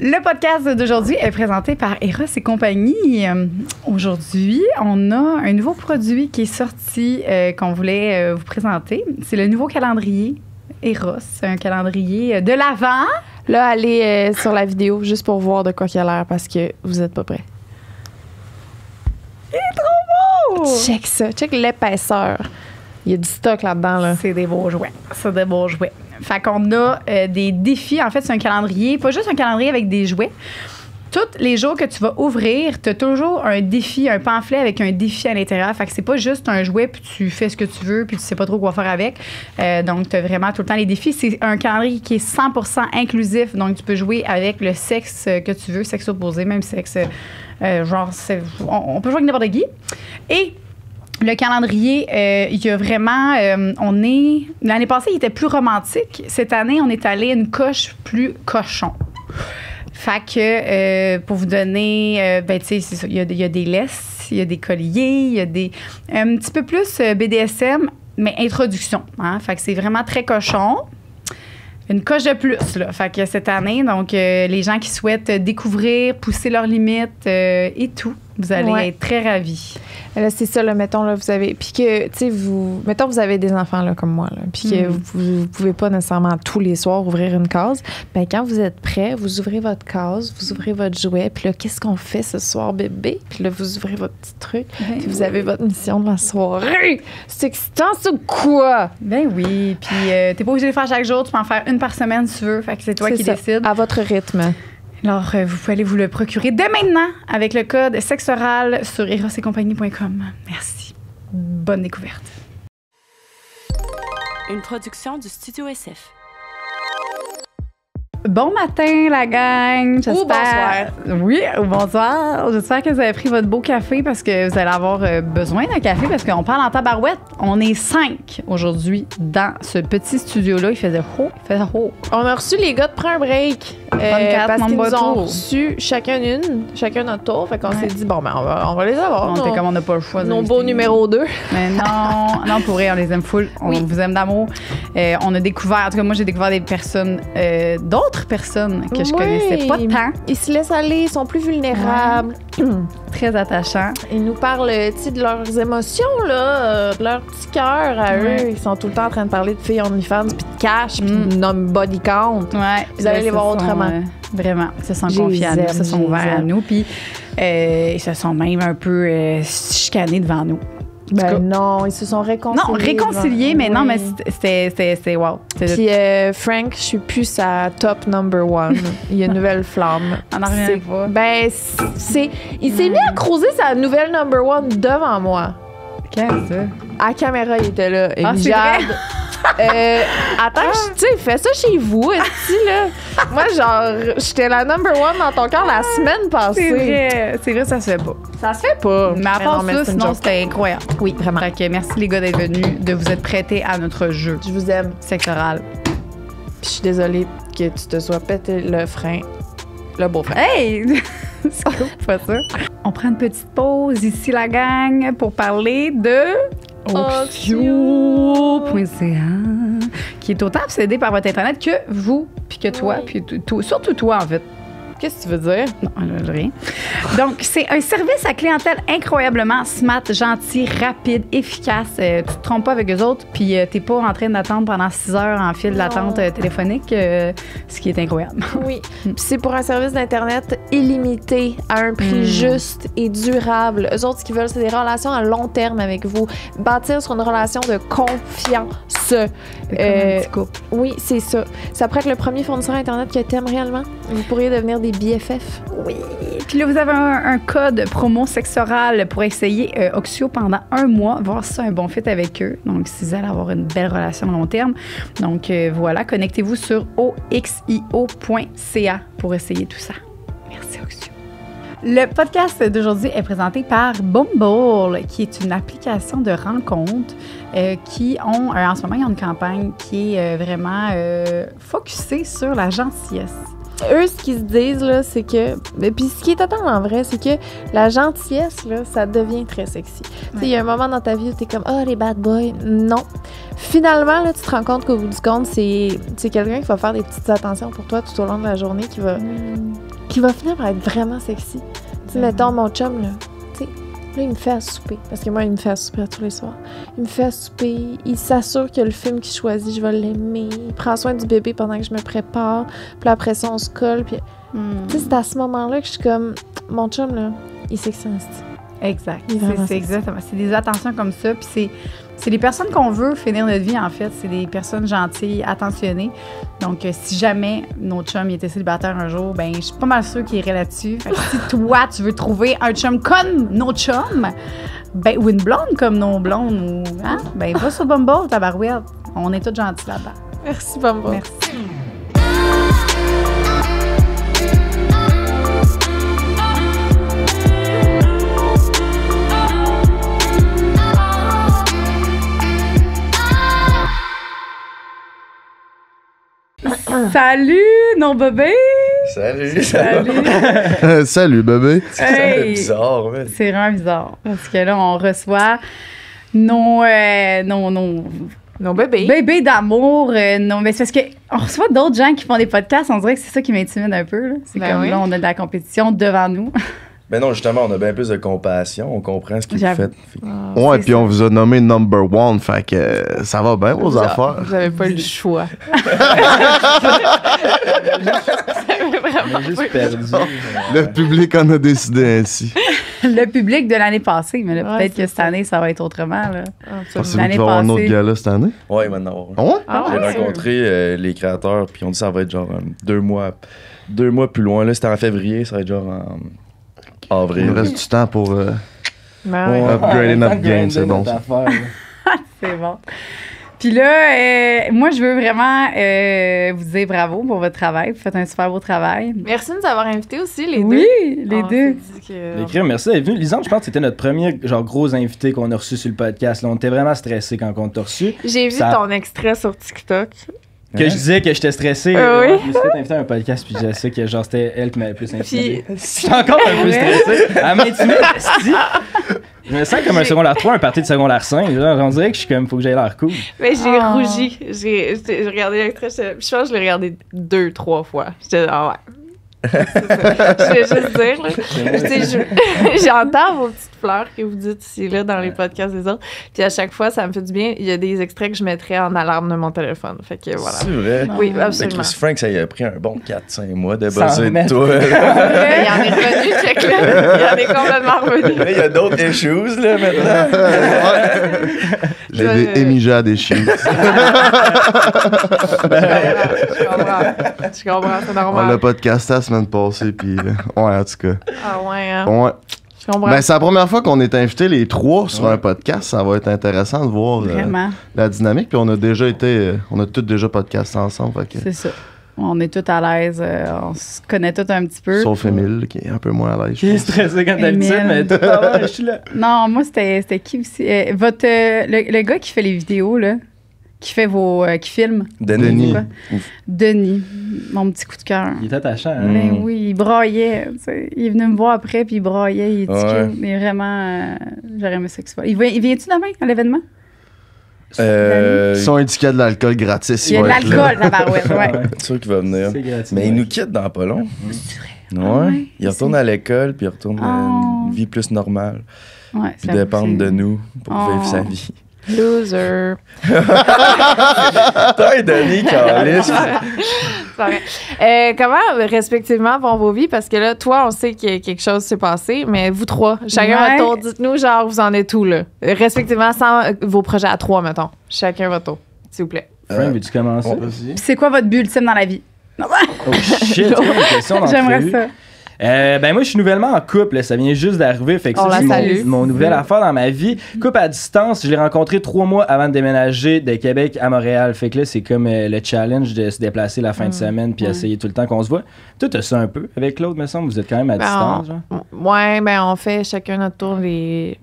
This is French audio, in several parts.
Le podcast d'aujourd'hui est présenté par Eros et compagnie. Euh, aujourd'hui, on a un nouveau produit qui est sorti euh, qu'on voulait euh, vous présenter. C'est le nouveau calendrier Eros, C'est un calendrier de l'avant. Là, allez sur la vidéo juste pour voir de quoi il a l'air parce que vous n'êtes pas prêts. Il est trop beau! Check ça, check l'épaisseur. Il y a du stock là-dedans. Là. C'est des beaux jouets. C'est des beaux jouets. Fait qu'on a euh, des défis. En fait, c'est un calendrier, pas juste un calendrier avec des jouets. Tous les jours que tu vas ouvrir, tu as toujours un défi, un pamphlet avec un défi à l'intérieur. Fait que c'est pas juste un jouet, puis tu fais ce que tu veux, puis tu sais pas trop quoi faire avec. Euh, donc, tu as vraiment tout le temps les défis. C'est un calendrier qui est 100 inclusif. Donc, tu peux jouer avec le sexe euh, que tu veux, sexe opposé, même sexe. genre, on, peut jouer avec n'importe qui. Et le calendrier, euh, il y a vraiment, euh, on est, l'année passée, il était plus romantique. Cette année, on est allé à une coche plus cochon. Fait que, euh, pour vous donner, ben, tu sais, il y, a des laisses, il y a des colliers, il y a des. Un petit peu plus BDSM, mais introduction. Hein? Fait que c'est vraiment très cochon une coche de plus là. Fait que cette année, donc les gens qui souhaitent découvrir, pousser leurs limites et tout, vous allez être très ravis. Euh, c'est ça, là, mettons, là, vous avez. Puis que, tu sais, vous. Mettons, vous avez des enfants, là, comme moi, là. Puis que mm. vous, ne pouvez pas nécessairement tous les soirs ouvrir une case. mais ben, quand vous êtes prêt, vous ouvrez votre case, vous ouvrez votre jouet. Puis qu'est-ce qu'on fait ce soir, bébé? Puis là, vous ouvrez votre petit truc. Ben vous avez votre mission de la soirée. C'est excitant, ça, quoi? Ben oui. Puis, euh, tu n'es pas obligé de le faire chaque jour. Tu peux en faire une par semaine, si tu veux. que c'est toi qui décides. À votre rythme. Alors, euh, vous pouvez aller vous le procurer dès maintenant avec le code sexoral sur erosetcompagnie.com. Merci. Bonne découverte. Une production du Studio SF. Bon matin, la gang! Ou bonsoir! Oui, ou bonsoir! J'espère que vous avez pris votre beau café parce que vous allez avoir euh, besoin d'un café parce qu'on parle en tabarouette. On est cinq aujourd'hui dans ce petit studio-là. Il faisait haut, il faisait haut. On a reçu les gars de Prends un break. Euh, parce qu'ils ont reçu chacun une, chacun notre tour. Fait qu'on s'est dit, bon, ben, on va, les avoir. On était comme on n'a pas le choix. Nos beaux numéro 2. Mais non, non, pour on les aime full. On vous aime d'amour. Euh, on a découvert, en tout cas, moi, j'ai découvert des personnes euh, d'autres personnes que je connaissais pas tant. Ils se laissent aller, ils sont plus vulnérables. Très attachants. Ils nous parlent euh, de leurs émotions, là, euh, de leur petit cœur à eux. Ils sont tout le temps en train de parler de filles OnlyFans, puis de cash, puis mm. de body count. Vous allez ben, les voir autrement. Euh, vraiment, ils se sont confiés à nous, ils se sont ouverts à nous, puis ils se sont même un peu chicanés devant nous. Ben non, ils se sont réconciliés. Non, réconciliés, mais non, mais c'était wow. Puis euh, Frank, je suis plus sa top number one. Il y a une nouvelle flamme. On n'en Ben, c'est. Il s'est mis à croiser sa nouvelle number one devant moi. Qu'est-ce que À caméra, il était là. Et ah, Euh, Attends, tu sais, fais ça chez vous, aussi, là. Moi, genre, j'étais la number one dans ton cœur la ah, semaine passée. C'est vrai, c'est vrai, ça se fait pas. Ça se fait pas. Mais à part ça, sinon, c'était incroyable. Oui, vraiment. Fait que merci les gars d'être venus, de vous être prêtés à notre jeu. Je vous aime. Sectoral. Puis je suis désolée que tu te sois pété le frein, le beau frein. Hey! C'est pas ça. On prend une petite pause ici, la gang, pour parler de Oxio.ca, qui est autant obsédé par votre Internet que vous, puis que toi, puis surtout toi, en fait. Qu'est-ce que tu veux dire? Non, rien. Donc, c'est un service à clientèle incroyablement smart, gentil, rapide, efficace. Euh, tu te trompes pas avec eux autres, puis tu euh, t'es pas en train d'attendre pendant six heures en fil d'attente euh, téléphonique, ce qui est incroyable. Oui. Hmm. c'est pour un service d'Internet illimité, à un prix hmm. juste et durable. Eux autres, ce qu'ils veulent, c'est des relations à long terme avec vous. Bâtir sur une relation de confiance. Comme un petit Oui, c'est ça. Ça pourrait être le premier fournisseur Internet que t'aimes réellement. Vous pourriez devenir des BFF. Oui. Puis là, vous avez un, code promo sexoral pour essayer euh, Oxio pendant un mois, voir si c'est un bon fit avec eux. Donc, si vous allez avoir une belle relation à long terme. Donc, euh, voilà, connectez-vous sur oxio.ca pour essayer tout ça. Merci, Oxio. Le podcast d'aujourd'hui est présenté par Bumble, qui est une application de rencontre euh, qui ont, en ce moment, une campagne qui est vraiment focusée sur la gentillesse eux, ce qu'ils se disent, là, c'est que. Puis ce qui est totalement vrai, c'est que la gentillesse, là, ça devient très sexy. Tu sais, Il y a un moment dans ta vie où t'es comme, oh, les bad boys. Non. Finalement, là, tu te rends compte qu'au bout du compte, c'est, c'est quelqu'un qui va faire des petites attentions pour toi tout au long de la journée qui va, mm. qui va finir par être vraiment sexy. Tu mmh. mettons, mon chum, là, il me fait à souper. Parce que moi, il me fait à souper tous les soirs. Il me fait à souper. Il s'assure que le film qu'il choisit, je vais l'aimer. Il prend soin du bébé pendant que je me prépare. Puis après ça, on se colle. Puis hmm. c'est à ce moment-là que je suis comme, mon chum, là, il s'excite. Exact. C'est exactement. C'est des attentions comme ça. Puis c'est c'est les personnes qu'on veut finir notre vie, en fait. C'est des personnes gentilles, attentionnées. Donc, euh, si jamais notre chum était célibataire un jour, ben, je suis pas mal sûre qu'il irait là-dessus. si toi, tu veux trouver un chum comme notre chum, ben, ou une blonde comme nos blondes, ou, hein, ben, va sur Bumble, tabarouette. On est toutes gentilles là-bas. Merci, Bumble. Merci. Ah. Salut, non bébé! Salut! Salut, salut bébé! c'est bizarre, C'est vraiment bizarre. Parce que là, on reçoit nos. non euh, non non bébé bébé d'amour. Euh, non, mais c'est parce qu'on reçoit d'autres gens qui font des podcasts. On dirait que c'est ça qui m'intimide un peu. C'est ben comme là, on a de la compétition devant nous. Mais ben non, justement, on a bien plus de compassion, on comprend ce qu'il fait. fait ah, Oui, ouais, puis on vous a nommé number one, fait que euh, ça va bien vos affaires. Vous n'avez pas le choix. juste perdu. Le public en a décidé ainsi. le public de l'année passée, mais peut-être que cette année, ça va être autrement. Là. Pensez-vous un autre gars-là cette année? Oui, il va ah ah ouais? J'ai rencontré euh, les créateurs, puis on dit que ça va être genre euh, deux mois deux mois plus loin. Là, c'était en février, ça va être genre en avril. Ah, Il nous reste du temps pour euh, ben ouais. upgrader notre game, c'est bon. c'est bon. Puis là, euh, moi, je veux vraiment euh, vous dire bravo pour votre travail. Vous faites un super beau travail. Merci de nous avoir invités aussi, les deux. Oui, les deux. merci d'être venu. Lisande, je pense que c'était notre premier genre, gros invité qu'on a reçu sur le podcast. on était vraiment stressés quand on t'a reçu. J'ai vu ton extrait sur TikTok que hein? je disais que j'étais stressé. Je me suis fait inviter à un podcast, puis je sais que genre c'était elle qui m'avait plus intimidé. Je suis encore un peu stressé. Elle m'intimide, Je me sens comme un secondaire 3, un parti de secondaire 5. on dirait que je suis comme, faut que j'aille l'air cool. Mais j'ai ah. rougi. J'ai regardé l'actrice. Je pense que je l'ai regardé deux, trois fois. J'étais, ah ouais. je vais juste dire, là. J'entends vos petites fleurs que vous dites ici là dans les podcasts des autres. Puis à chaque fois, ça me fait du bien. Il y a des extraits que je mettrais en alarme de mon téléphone. Fait que voilà. C'est vrai. Oui, ah. absolument. Chris Frank, ça y a pris un bon 4-5 mois de bosser de toi. il en est revenu, check il Il en est complètement revenu. il y a d'autres issues là maintenant. J'ai à des choses je comprends. Je comprends, c'est normal. On l'a podcasté la semaine passée, puis euh, ouais, en tout cas. Ah ouais, hein? Ouais. Ben, c'est la première fois qu'on est invités les trois sur un podcast. Ça va être intéressant de voir euh, la dynamique. Puis on a déjà été, euh, on a tous déjà podcast ensemble. C'est ça. On est tous à l'aise, euh, on se connaît tous un petit peu. Sauf Emile, qui est un peu moins à l'aise. Qui est stressé quand d'habitude, mais tout à je suis là. Non, moi, c'était qui aussi? votre, le gars qui fait les vidéos, là qui fait vos euh, qui filme Denis Denis mon petit coup de cœur il était attachant hein? Ben mais mm. oui il broyait il est venu me voir après puis il broyait il était mais vraiment euh, j'aurais aimé ça qu'il soit il, il vient-tu demain à l'événement euh, ils sont indiqués de l'alcool gratis. Il y a de l'alcool, la barouette, ouais. C'est sûr qu'il va venir. mais il nous quitte dans pas long. C'est ah Ouais. Il retourne à l'école, puis il retourne à une oh. vie plus normale. Ouais, puis dépendre de nous pour oh. vivre sa vie. Loser. T'as donné, Calice. euh, comment, respectivement, vont vos vies? Parce que là, toi, on sait que quelque chose s'est passé, mais vous trois, chacun votre tour, dites-nous, genre, vous en êtes où, là? Respectivement, sans euh, vos projets à trois, mettons. Chacun votre tour, s'il vous plaît. Euh, Frank, veux-tu commencer? C'est quoi votre but ultime dans la vie? oh shit, J'aimerais ça. Euh, ben moi, je suis nouvellement en couple. Ça vient juste d'arriver. Fait que c'est mon, nouvel mmh. affaire dans ma vie. Couple à distance, je l'ai rencontré trois mois avant de déménager de Québec à Montréal. Fait que là, c'est comme euh, le challenge de se déplacer la fin de mmh. semaine puis mmh. essayer tout le temps qu'on se voit. tout ça un peu avec Claude, me semble. Vous êtes quand même à ben, distance. ouais, ben on fait chacun notre tour les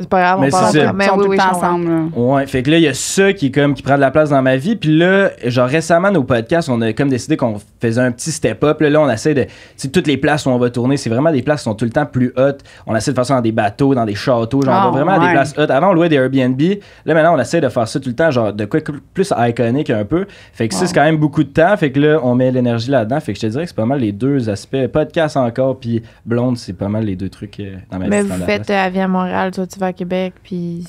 c'est pas grave, on parle ben ensemble. oui, ensemble. Ouais, fait que là, il y a ça qui, comme, qui prend de la place dans ma vie. Puis là, genre récemment, nos podcasts, on a comme décidé qu'on faisait un petit step-up. Là, on essaie de. Tu toutes les places où on va tourner, c'est vraiment des places qui sont tout le temps plus hautes. On essaie de faire ça dans des bateaux, dans des châteaux. Genre, ah, vraiment des places hautes. Avant, on louait des Airbnb. Là, maintenant, on essaie de faire ça tout le temps, genre de quoi plus iconique un peu. Fait que ça, c'est quand même beaucoup de temps. Fait que là, on met l'énergie là-dedans. Fait que je te dirais que c'est pas mal les deux aspects. Podcast encore, puis blonde, c'est pas mal les deux trucs euh, dans ma vous faites, à euh, Montréal, toi, tu Québec, puis.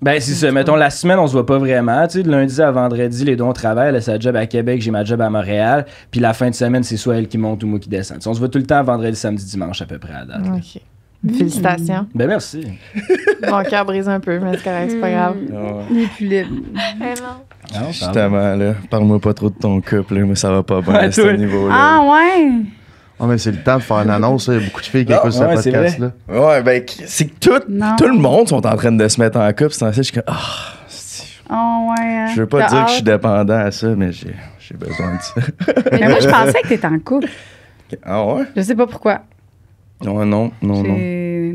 Ben, c'est ça. Mettons, la semaine, on se voit pas vraiment. Tu sais, de lundi à vendredi, les dons travaillent, Elle a sa job à Québec, j'ai ma job à Montréal. Puis la fin de semaine, c'est soit elle qui monte ou moi qui descend. on se voit tout le temps vendredi, samedi, dimanche à peu près à date. OK. Félicitations. Ben, merci. Mon cœur brise un peu, mais c'est pas grave. Mm. Ah Il est plus libre. non. Ah, Justement, là, parle-moi pas trop de ton couple, là, mais ça va pas bien à ce niveau-là. Ah, ouais! Ah, mais c'est le temps de faire une annonce. Il y a beaucoup de filles qui écoutent ce podcast-là. Ouais, ben, c'est que tout, tout, le monde sont en train de se mettre en couple. C'est je suis comme, ah, ah ouais. Hein. Je veux pas dire que je suis dépendant à ça, mais j'ai, besoin de ça. mais moi, je pensais que t'étais en couple. Ah ouais? Je sais pas pourquoi. Non, non, non, non.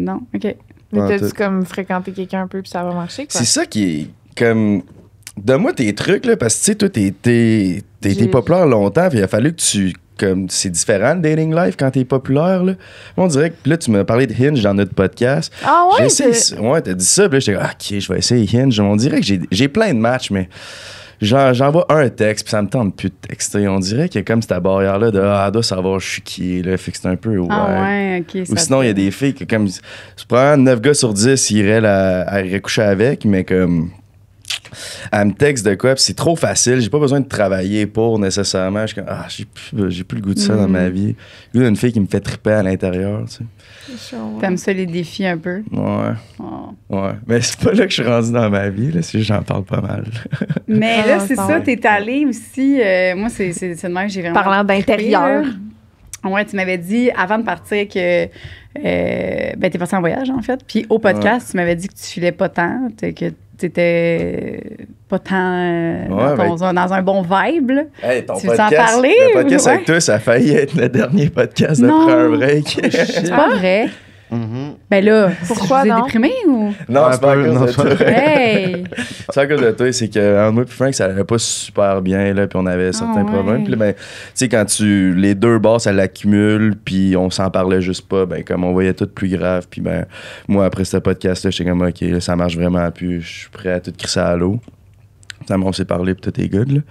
Non, OK. Mais t'as dû comme fréquenter quelqu'un un peu puis ça va marcher, quoi. C'est ça qui est comme. Donne-moi tes trucs, là, parce que tu sais, toi, t'es populaire longtemps, puis il a fallu que tu comme c'est différent le dating life quand t'es populaire là. On dirait que là tu m'as parlé de Hinge dans notre podcast. Ah ouais. J'essaie, ouais t'as dit ça, puis là j'étais ok je vais essayer Hinge. On dirait que j'ai plein de matchs mais j'envoie un texte puis ça me tente plus de texter. On dirait que y a comme cette barrière là de ah ça savoir je suis qui là, fait un peu Ah ouais Ou sinon il y a des filles que comme je prends 9 gars sur 10 ils iraient la, coucher avec mais comme elle me texte de quoi, c'est trop facile, j'ai pas besoin de travailler pour nécessairement. Je ah, j'ai plus, plus le goût de ça dans ma mm. vie. Le goût fille qui me fait triper à l'intérieur, tu sais. Hein. T'aimes ça les défis un peu? Ouais. Ah. Ouais. Mais c'est pas là que je suis rendu dans ma vie, là, si j'en parle pas mal. Mais là, c'est ah, ça, t'es allé aussi. Euh, moi, c'est, c'est, de même, j'ai vraiment. Parlant d'intérieur. Ouais, tu m'avais dit avant de partir que euh, ben t'es parti en voyage en fait. Puis au podcast, tu m'avais dit que tu filais pas tant, que tu étais pas tant euh, dans, un bon vibe. Hey, ton tu podcast, Le podcast avec toi, ça a failli être le dernier podcast de après un break. C'est pas vrai. Mm-hmm. Ben là, pourquoi vous déprimé ou Non, c'est pas, non c'est pas à cause de toi. c'est à cause de toi, c'est que moi et Frank ça allait pas super bien là, puis on avait ah certains problèmes. Puis ben, tu sais quand tu les deux bosses, ça l'accumule, puis on s'en parlait juste pas, ben comme on voyait tout plus grave, puis ben moi après ce podcast là, j'étais comme OK, là, ça marche vraiment puis je suis prêt à tout crisser à l'eau on s'est parlé, puis tout est good.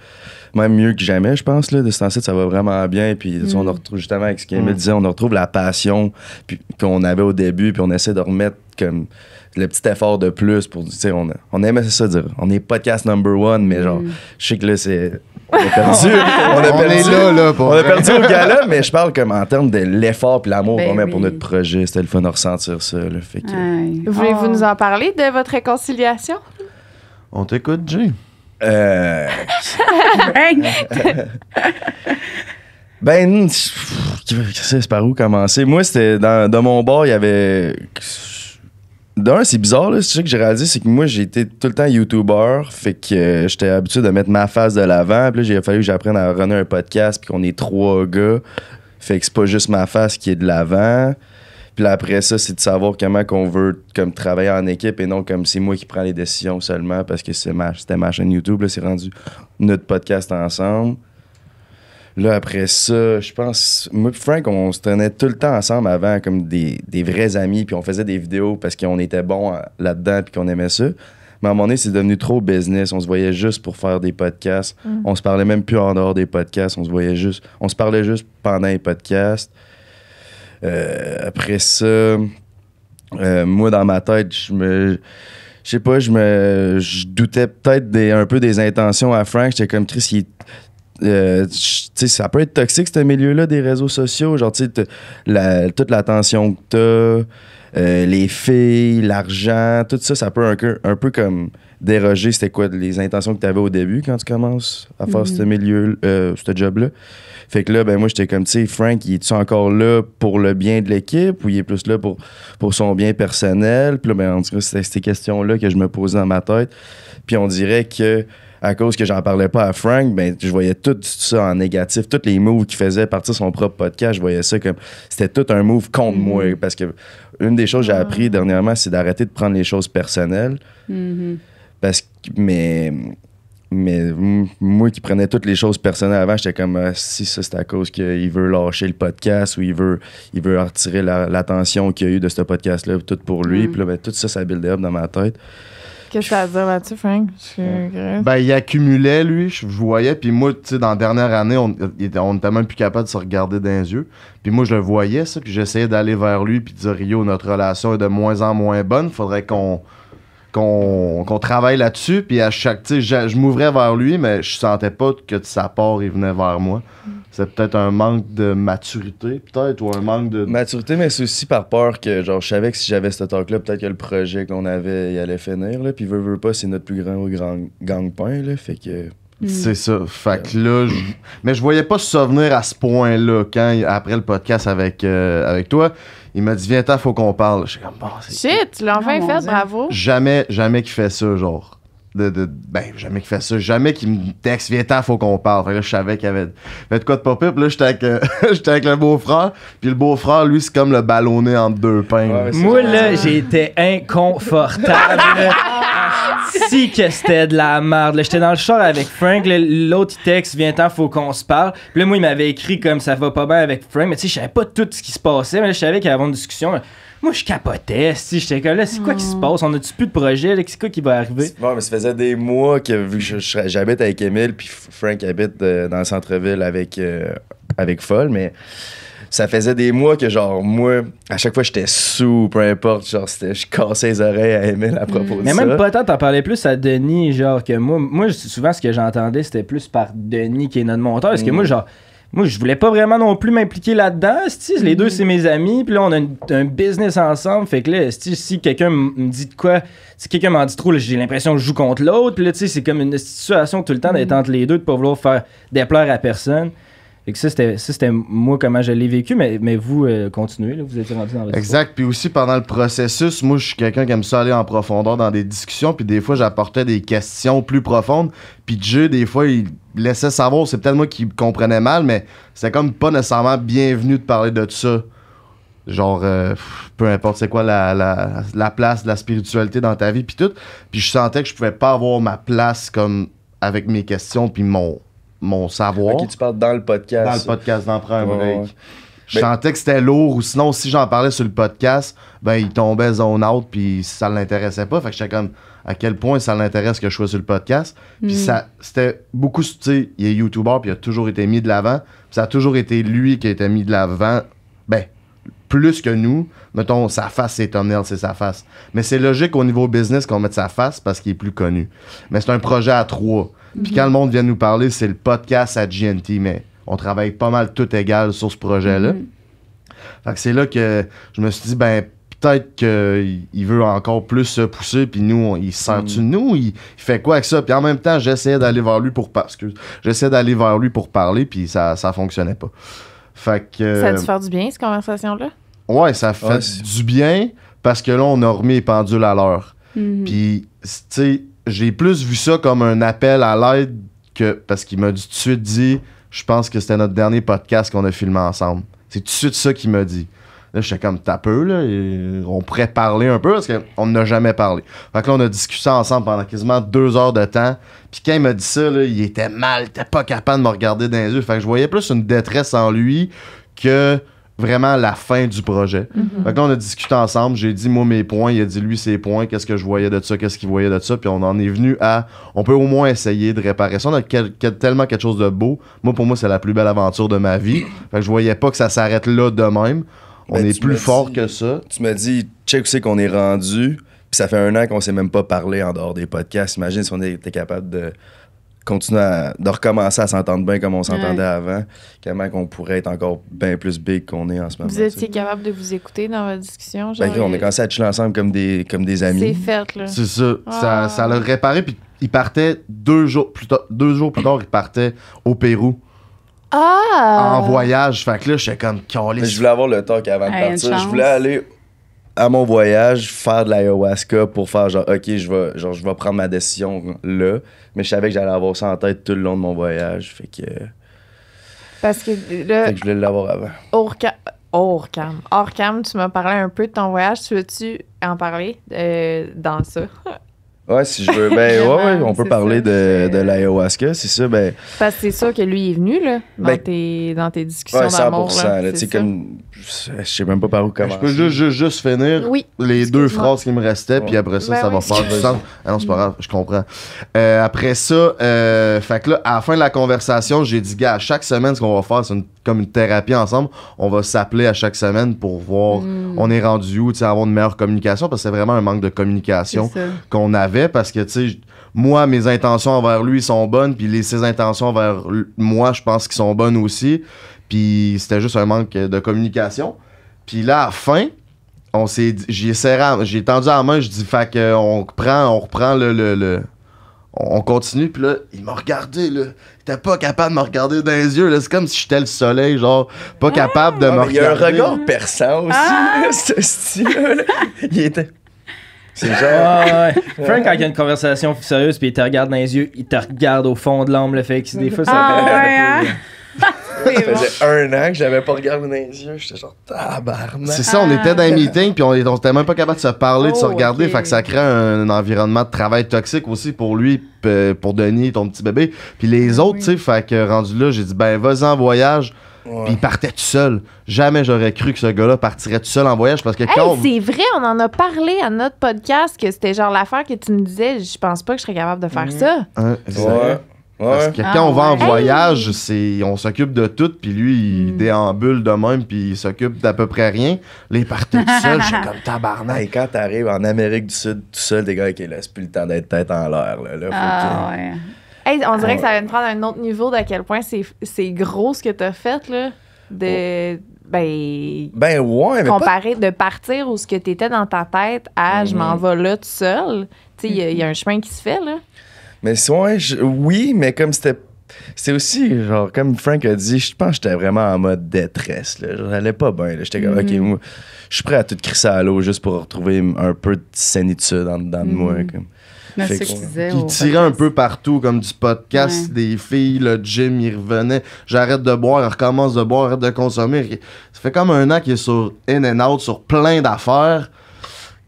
Même mieux que jamais, je pense. Là, de ce temps-ci, ça va vraiment bien. Puis on mm. retrouve, justement, avec ce qu'il mm. me disait, on retrouve la passion qu'on avait au début, puis on essaie de remettre comme le petit effort de plus pour dire on, on aimait ça dire on est podcast number one mais genre mm. je sais que là c'est on a perdu on a perdu, on là, on a perdu au gala mais je parle comme en termes de l'effort puis l'amour ben qu'on met pour notre projet c'était le fun de ressentir ça le fait voulez-vous oh. nous en parler de votre réconciliation on t'écoute Jay euh, ben, ben, c'est par où commencer? Moi, c'était dans, mon bar, il y avait. D'un, c'est bizarre, là. C'est ça que j'ai réalisé, c'est que moi, j'étais tout le temps YouTuber. Fait que euh, j'étais habitué de mettre ma face de l'avant. Puis là, j'ai fallu que j'apprenne à runner un podcast, puis qu'on est trois gars. Fait que c'est pas juste ma face qui est de l'avant. Puis après ça, c'est de savoir comment qu'on veut comme travailler en équipe et non comme c'est moi qui prends les décisions seulement parce que c'était ma, chaîne YouTube. C'est rendu notre podcast ensemble. Là, après ça, je pense. Moi Frank, on se tenait tout le temps ensemble avant, comme des, vrais amis, puis on faisait des vidéos parce qu'on était bons là-dedans, puis qu'on aimait ça. Mais à un moment donné, c'est devenu trop business. On se voyait juste pour faire des podcasts. Mm. On se parlait même plus en dehors des podcasts. On se voyait juste. On se parlait juste pendant les podcasts. Euh, après ça, euh, moi, dans ma tête, je me je sais pas, je me je doutais peut-être un peu des intentions à Frank. J'étais comme Chris, euh, tu sais ça peut être toxique ce milieu-là des réseaux sociaux. Genre, tu toute l'attention que t'as, les filles, l'argent, tout ça, ça peut un, peu comme déroger c'était quoi les intentions que t'avais au début quand tu commences à faire ce mm-hmm. milieu, euh, ce job-là. Fait que là, ben moi, j'étais comme, tu sais, Frank, il est-tu encore là pour le bien de l'équipe ou il est plus là pour, pour son bien personnel? Puis là, ben, en tout cas, c'était ces questions-là que je me posais dans ma tête. Puis on dirait que à cause que j'en parlais pas à Frank, ben, je voyais tout ça en négatif. Tous les moves qu'il faisait partir de son propre podcast, je voyais ça comme. C'était tout un move contre mm-hmm. moi. Parce que une des choses que j'ai ah. appris dernièrement, c'est d'arrêter de prendre les choses personnelles. Mm-hmm. Parce que. Mais mais moi qui prenais toutes les choses personnelles avant, j'étais comme ah, si ça c'est à cause qu'il veut lâcher le podcast ou il veut, il veut retirer l'attention qu'il y a eu de ce podcast-là, tout pour lui. Mm. Puis là, ben, tout ça, ça build up dans ma tête. Qu'est-ce que ça à dire là-dessus, Frank? Ben, il accumulait, lui, je voyais. Puis moi, tu sais, dans la dernière année, on n'était on même plus capable de se regarder dans les yeux. Puis moi, je le voyais, ça. Puis j'essayais d'aller vers lui, puis de dire, Yo, notre relation est de moins en moins bonne. Faudrait qu'on qu'on travaille là-dessus. Puis à chaque, tu sais, je m'ouvrais vers lui, mais je sentais pas que de sa part, il venait vers moi. C'est peut-être un manque de maturité, peut-être, ou un manque de. Maturité, mais c'est aussi par peur que, genre, je savais que si j'avais ce talk-là, peut-être que le projet qu'on avait, il allait finir, là. Puis, veut, veut pas, c'est notre plus grand, gang-pain, là. Fait que. Mm. C'est ça. Fait que là, mais je voyais pas se souvenir à ce point-là quand après le podcast avec, euh, avec toi. Il m'a dit, viens-t'en, faut qu'on parle. Je suis comme, bon, c'est. Shit, tu l'as enfin ah, fait, bravo. Jamais, jamais qu'il fait ça, genre. De, de, ben, jamais qu'il fait ça. Jamais qu'il me texte, viens-t'en, faut qu'on parle. Fait là, je savais qu'il avait, fait quoi de pop up là, j'étais avec, euh, avec, le beau-frère. Puis le beau-frère, lui, c'est comme le ballonné entre deux pains. Moi, là, j'étais inconfortable. si que c'était de la merde. J'étais dans le char avec Frank, l'autre texte « temps faut qu'on se parle. Puis là moi il m'avait écrit comme ça va pas bien avec Frank, mais tu sais je savais pas tout ce qui se passait, mais là, je savais qu'il une discussion. Moi, je capotais, si j'étais comme là, c'est quoi qui se hmm. passe? On a-tu plus de projet? C'est quoi qui va arriver? Bon, mais ça faisait des mois que j'habite avec Emile, puis Frank habite euh, dans le centre-ville avec, euh, avec Folle, mais ça faisait des mois que, genre, moi, à chaque fois, j'étais sous, peu importe, genre, je cassais les oreilles à aimer la propos mm. Mais même pas tant, t'en parlais plus à Denis, genre, que moi, moi souvent, ce que j'entendais, c'était plus par Denis, qui est notre monteur, parce que mm. moi, genre, moi, je voulais pas vraiment non plus m'impliquer là-dedans. Les deux, mm. c'est mes amis. Puis là, on a un business ensemble. Fait que là, si quelqu'un me dit de quoi, si quelqu'un m'en dit trop, j'ai l'impression que je joue contre l'autre. Puis là, tu sais c'est comme une situation tout le temps d'être entre les deux, de pas vouloir faire des pleurs à personne. Et que ça, c'était moi comment je l'ai vécu, mais, mais vous, euh, continuez, vous êtes rendu dans le Exact. Puis aussi, pendant le processus, moi, je suis quelqu'un qui aime ça aller en profondeur dans des discussions, puis des fois, j'apportais des questions plus profondes. Puis Dieu, des fois, il laissait savoir, c'est peut-être moi qui comprenais mal, mais c'était comme pas nécessairement bienvenu de parler de ça. Genre, euh, peu importe c'est quoi la, place de la spiritualité dans ta vie, puis tout. Puis je sentais que je pouvais pas avoir ma place comme avec mes questions, puis mon mon savoir. qui tu parles dans le podcast. Dans le podcast d'emprunt un break. Je ben- sentais que c'était lourd ou sinon, si j'en parlais sur le podcast, ben il tombait zone out puis ça l'intéressait pas. Fait que j'étais comme à quel point ça l'intéresse que je sois sur le podcast. Puis hmm. ça, c'était beaucoup, tu sais, il est YouTuber puis il a toujours été mis de l'avant. ça a toujours été lui qui a été mis de l'avant. Ben, plus que nous. Mettons, sa face, c'est thumbnail, c'est sa face. Mais c'est logique au niveau business qu'on mette sa face parce qu'il est plus connu. Mais c'est un projet à trois. Puis quand le monde vient nous parler, c'est le podcast à GNT, mais on travaille pas mal tout égal sur ce projet-là. Mm-hmm. Fait que c'est là que je me suis dit, ben, peut-être qu'il veut encore plus se pousser, puis nous, il se de mm. nous, il, fait quoi avec ça? Puis en même temps, j'essayais d'aller vers lui pour parce j'essayais d'aller vers lui pour parler, puis ça, ça fonctionnait pas. Fait que, ça a dû euh, faire du bien, cette conversation-là? Ouais, ça fait du bien parce que là, on a remis les pendules à l'heure. Mm-hmm. Puis, tu sais, j'ai plus vu ça comme un appel à l'aide que. Parce qu'il m'a tout de suite dit Je pense que c'était notre dernier podcast qu'on a filmé ensemble. C'est tout de suite ça qu'il m'a dit. Là, j'étais comme tapeux. là. on pourrait parler un peu parce qu'on n'a jamais parlé. Fait que là, on a discuté ensemble pendant quasiment deux heures de temps. Puis quand il m'a dit ça, là, il était mal, il était pas capable de me regarder dans les yeux. Fait que je voyais plus une détresse en lui que vraiment la fin du projet. Mhm. on a discuté ensemble. J'ai dit, moi, mes points. Il a dit, lui, ses points. Qu'est-ce que je voyais de ça? Qu'est-ce qu'il voyait de ça? Puis on en est venu à, on peut au moins essayer de réparer ça. On a tellement quelque chose de beau. Moi, pour moi, c'est la plus belle aventure de ma vie. Fait que je voyais pas que ça s'arrête là de même. On ben, est plus fort que ça. Tu m'as dit, check où c'est qu'on est rendu. Puis ça fait un an qu'on s'est même pas parlé en dehors des podcasts. Imagine si on était capable de continuer de recommencer à s'entendre bien comme on s'entendait avant, comment qu'on pourrait être encore bien plus big qu'on est en ce moment. Vous étiez capable de vous écouter dans votre discussion? Ben, genre... on est euh, commencé à chiller ensemble comme des, comme des amis. C'est fait, là. C'est ça. Ça, ah. l'a réparé, puis il partait deux jours plus tard, deux jours plus il partait au Pérou. Ah! En voyage. Fait que là, j'étais comme calé. Je voulais avoir le temps avant de partir. Je voulais aller à mon voyage, faire de l'ayahuasca pour faire genre, OK, je vais, genre, je vais prendre ma décision là. Mais je savais que j'allais avoir ça en tête tout le long de mon voyage. Fait que. Parce que là. Fait que je voulais l'avoir avant. Orca... Orcam. Orcam, tu m'as parlé un peu de ton voyage. Tu veux-tu en parler euh, dans ça? Ouais, si je veux. Ben, ouais, ouais, on peut parler de, de l'ayahuasca, c'est ça. Ben, Parce que c'est sûr que lui est venu, là, dans, ben, tes, dans tes discussions ouais, d'amour. Là, c'est comme je sais même pas par où ben, commencer. Je peux juste, finir les deux phrases qui me restaient, puis après ça, ben ça va faire du sens. Ah non, c'est pas grave, je comprends. Euh, après ça, euh, fait que à la fin de la conversation, j'ai dit, gars, à chaque semaine, ce qu'on va faire, c'est comme une thérapie ensemble. On va s'appeler à chaque semaine pour voir hmm. on est rendu où, tu sais, avoir une meilleure communication, parce que c'est vraiment un manque de communication qu'on avait, parce que, tu sais, moi, mes intentions envers lui sont bonnes, puis ses intentions envers moi, je pense qu'ils sont bonnes aussi. Puis c'était juste un manque de communication. Puis là, à la fin, on s'est j'ai serré, j'ai tendu la main, je dis fait on prend, on reprend le, le, on continue, puis là, il m'a regardé, là. Il était pas capable de me regarder dans les yeux, C'est comme si j'étais le soleil, genre, pas ah! capable de ah, me regarder. Il y a un regard perçant aussi, ah! ce style Il était. C'est genre. Frank, quand il y a une conversation sérieuse, puis il te regarde dans les yeux, il te regarde au fond de l'ombre le fait que des fois, ça. Ça faisait un an que j'avais pas regardé dans J'étais genre tabarnak. C'est ça, on était dans un meeting, puis on, était même pas capable de se parler, de se oh, regarder. Fait que ça crée un, environnement de travail toxique aussi pour lui, pour Denis, ton petit bébé. Puis les autres, tu sais, fait que rendu là, j'ai dit, ben, vas-y en voyage. Puis il partait tout seul. Jamais j'aurais cru que ce gars-là partirait tout seul en voyage parce que C'est vrai, on en a parlé à notre podcast que c'était genre l'affaire que tu me disais, je pense pas que je serais capable de faire mmh. ça. Hein, ouais. Parce que ah, quand on va en voyage, c'est on s'occupe de tout, puis lui, il hmm. déambule de même, puis il s'occupe d'à peu près rien. Les parties tout seul, je suis comme tabarnak. Et quand t'arrives en Amérique du Sud tout seul, des gars, qui laissent plus le temps d'être tête en l'air. Là, ah, on dirait que ça va nous prendre un autre niveau d'à quel point c'est, gros ce que t'as fait, là, de... Ben, ben ouais, mais comparé de partir où ce que t'étais dans ta tête à je m'en mm-hmm. vais là tout seul, tu il y a un chemin qui se fait, là. Mais oui, mais comme c'était c'est aussi, genre, comme Frank a dit, je pense que j'étais vraiment en mode détresse. J'allais pas bien. J'étais comme, OK, mhm. je suis prêt à tout crisser à l'eau juste pour retrouver un peu de sénitude en dedans moi. Mhm. Comme. Qui tirait un peu partout, comme du podcast, des filles, le gym, il revenait. J'arrête de boire, recommence de boire, arrête de consommer. Ça fait comme un an qu'il est sur in and out, sur plein d'affaires.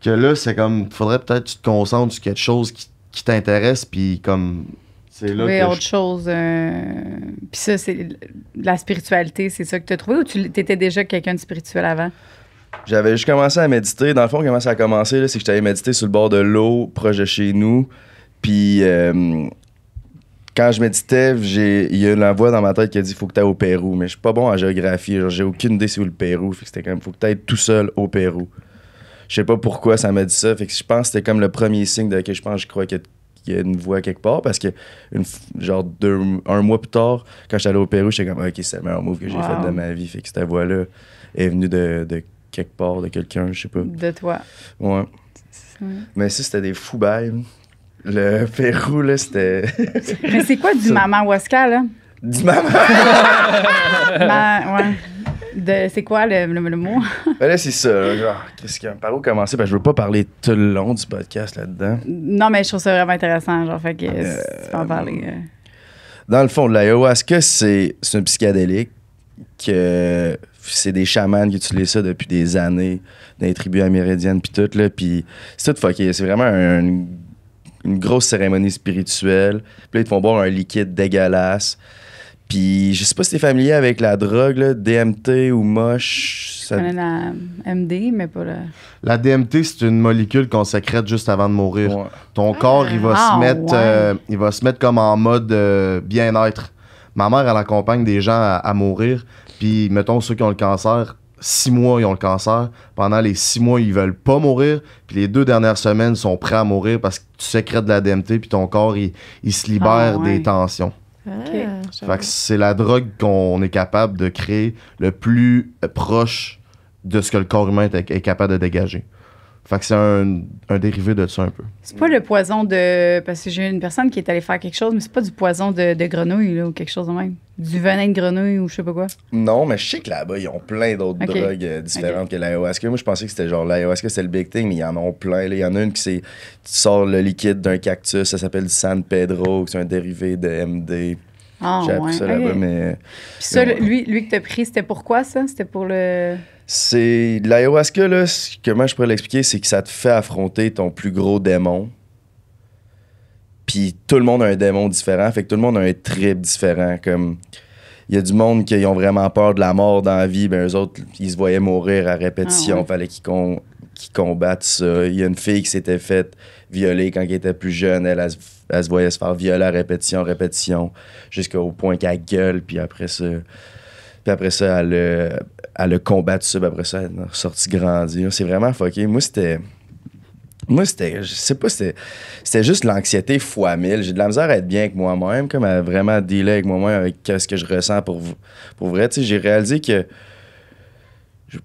Que là, c'est comme, faudrait peut-être que tu te concentres sur quelque chose qui qui t'intéresse, puis comme. C'est là autre chose. Euh, puis ça, c'est la spiritualité, c'est ça que tu as trouvé ou tu étais déjà quelqu'un de spirituel avant? J'avais juste commencé à méditer. Dans le fond, comment ça a commencé, c'est que j'étais méditer sur le bord de l'eau, proche de chez nous. Puis euh, quand je méditais, il y a une voix dans ma tête qui a dit faut que tu ailles au Pérou. Mais je suis pas bon en géographie. J'ai aucune idée c'est où le Pérou. Fait c'était quand même faut que tu ailles tout seul au Pérou je sais pas pourquoi ça m'a dit ça. Fait que je pense que c'était comme le premier signe de que je pense je crois qu'il y, a une voix quelque part parce que une, genre deux, un mois plus tard, quand j'étais allé au Pérou, j'étais comme ok c'est le meilleur move que j'ai fait de ma vie. Fait que cette voix là est venue de, quelque part, de quelqu'un, je sais pas. De toi. Ouais. Mais ça c'était des fous bails. Le Pérou là c'était. Mais c'est quoi du maman Huasca là? Dis maman. Ben, c'est quoi le, le, mot? ben là, c'est ça. Genre, quest par où commencer? Ben, je veux pas parler tout le long du podcast là-dedans. Non, mais je trouve ça vraiment intéressant. Genre, fait que euh, tu peux en parler. Euh. Dans le fond, l'ayahuasca, c'est, c'est un psychédélique que c'est des chamans qui utilisent ça depuis des années dans les tribus amérindiennes puis tout là puis c'est tout fucké c'est vraiment une grosse cérémonie spirituelle puis ils te font boire un liquide dégueulasse puis je sais pas si t'es familier avec la drogue, DMT ou moche. Ça... connais la MD, mais pas la. La DMT, c'est une molécule qu'on sécrète juste avant de mourir. Ton corps, il va ah, se mettre, euh, il va se mettre comme en mode euh, bien-être. Ma mère, elle accompagne des gens à, mourir. Puis mettons ceux qui ont le cancer, six mois, ils ont le cancer. Pendant les six mois, ils veulent pas mourir. Puis les deux dernières semaines, ils sont prêts à mourir parce que tu sécrètes de la DMT, puis ton corps, il, se libère ah, des tensions. Okay. Ah. c'est la drogue qu'on est capable de créer le plus proche de ce que le corps humain est capable de dégager. Fait que c'est un, dérivé de ça un peu. C'est pas le poison de. Parce que j'ai une personne qui est allée faire quelque chose, mais c'est pas du poison de, de grenouille là, ou quelque chose de même. Du venin de grenouille ou je sais pas quoi. Non, mais je sais que là-bas, ils ont plein d'autres drogues euh, différentes que l'ayahuasca. Moi, je pensais que c'était genre l'ayahuasca, c'est le big thing, mais ils en ont plein. Il y en a une qui c'est. Tu sors le liquide d'un cactus, ça s'appelle San Pedro, c'est un dérivé de MD. Ah, j'ai appris ça là-bas, mais. Puis ça, lui, lui que t'as pris, c'était pour quoi, ça C'était pour le. C'est l'ayahuasca, là, comment je pourrais l'expliquer, c'est que ça te fait affronter ton plus gros démon. Puis tout le monde a un démon différent, fait que tout le monde a un trip différent. Comme il y a du monde qui ont vraiment peur de la mort dans la vie, ben les autres, ils se voyaient mourir à répétition, ah Il fallait qu'ils combattent ça. Il y a une fille qui s'était faite violer quand elle était plus jeune, elle, se voyait se faire violer à répétition, répétition, jusqu'au point qu'elle gueule, puis après ça puis après ça, elle, le à a combattu ça. après ça, elle est ressortie grandie. C'est vraiment fucké. Moi, c'était. Moi, c'était. Je sais pas, c'était. C'était juste l'anxiété fois mille. J'ai de la misère à être bien avec moi-même, comme à vraiment dealer avec moi-même, avec ce que je ressens pour, pour vrai. Tu j'ai réalisé que.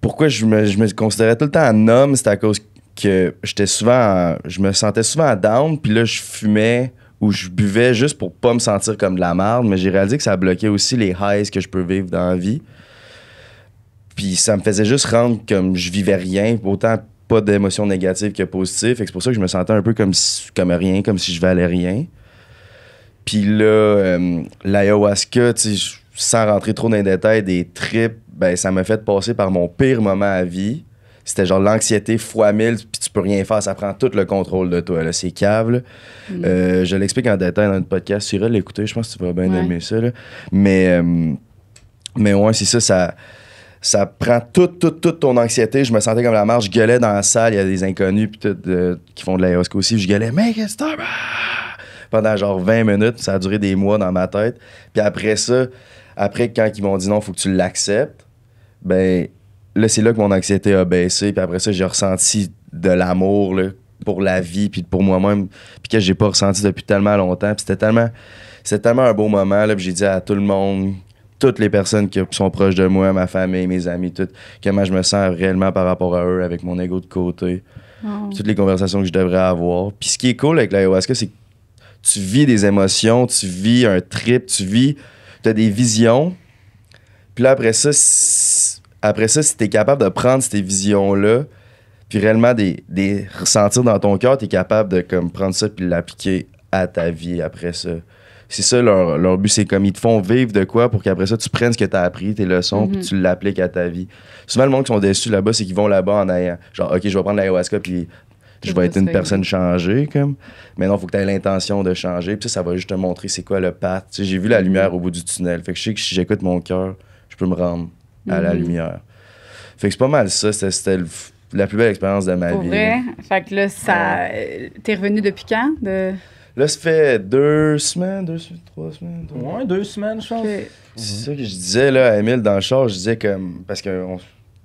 Pourquoi je me, je me considérais tout le temps un homme, c'était à cause que j'étais souvent. je me sentais souvent down, puis là, je fumais où je buvais juste pour pas me sentir comme de la merde, mais j'ai réalisé que ça bloquait aussi les highs que je peux vivre dans la vie. Puis ça me faisait juste rendre comme je vivais rien, autant pas d'émotions négatives que positives. Et c'est pour ça que je me sentais un peu comme, comme rien, comme si je valais rien. Puis là, euh, tu l'ayahuasca, sans rentrer trop dans les détails des trips, ben, ça m'a fait passer par mon pire moment à vie c'était genre l'anxiété fois mille, puis tu peux rien faire. Ça prend tout le contrôle de toi. C'est cave. Là. Mm. Euh, je l'explique en détail dans le podcast. Tu iras l'écouter. Je pense que tu vas bien aimer ça. Là. Mais, euh, mais ouais, c'est ça. ça ça prend toute, toute, toute ton anxiété. Je me sentais comme la marche. Je gueulais dans la salle. Il y a des inconnus pis tout, euh, qui font de l'aérosco aussi. Je gueulais, mec, ah! Pendant genre 20 minutes. Ça a duré des mois dans ma tête. Puis après ça, après, quand ils m'ont dit non, faut que tu l'acceptes, ben, là, c'est là que mon anxiété a baissé. Puis après ça, j'ai ressenti de l'amour pour la vie, puis pour moi-même, puis que j'ai pas ressenti depuis tellement longtemps. Puis c'était tellement, un beau moment. Là, j'ai dit à tout le monde, toutes les personnes qui sont proches de moi, ma famille, mes amis, tout, comment je me sens réellement par rapport à eux, avec mon ego de côté, oh. toutes les conversations que je devrais avoir. Puis ce qui est cool avec l'ayahuasca, c'est que tu vis des émotions, tu vis un trip, tu vis, tu as des visions. Puis là, après ça, après ça, si tu es capable de prendre ces visions-là, puis réellement des, des ressentir dans ton cœur, tu es capable de comme, prendre ça puis l'appliquer à ta vie après ça. C'est ça leur, but, c'est comme ils te font vivre de quoi pour qu'après ça, tu prennes ce que tu as appris, tes leçons, puis mhm. tu l'appliques à ta vie. Souvent, le monde qui sont déçus là-bas, c'est qu'ils vont là-bas en ayant genre, OK, je vais prendre l'ayahuasca, puis je vais être une personne changée. comme Mais non, il faut que tu aies l'intention de changer, puis ça, ça va juste te montrer c'est quoi le path. J'ai vu la mhm. lumière au bout du tunnel. Fait que je sais que si j'écoute mon cœur, je peux me rendre à la mhm. lumière. Fait que c'est pas mal ça. C'était la plus belle expérience de ma vie. Vrai? Fait que là, ça. Ouais. T'es revenu depuis quand? De... Là, ça fait deux semaines, deux semaines, trois semaines. Deux... Ouais, deux semaines, je pense. C'est ça que je disais là, à Emile dans le char. Je disais comme. Parce que. On,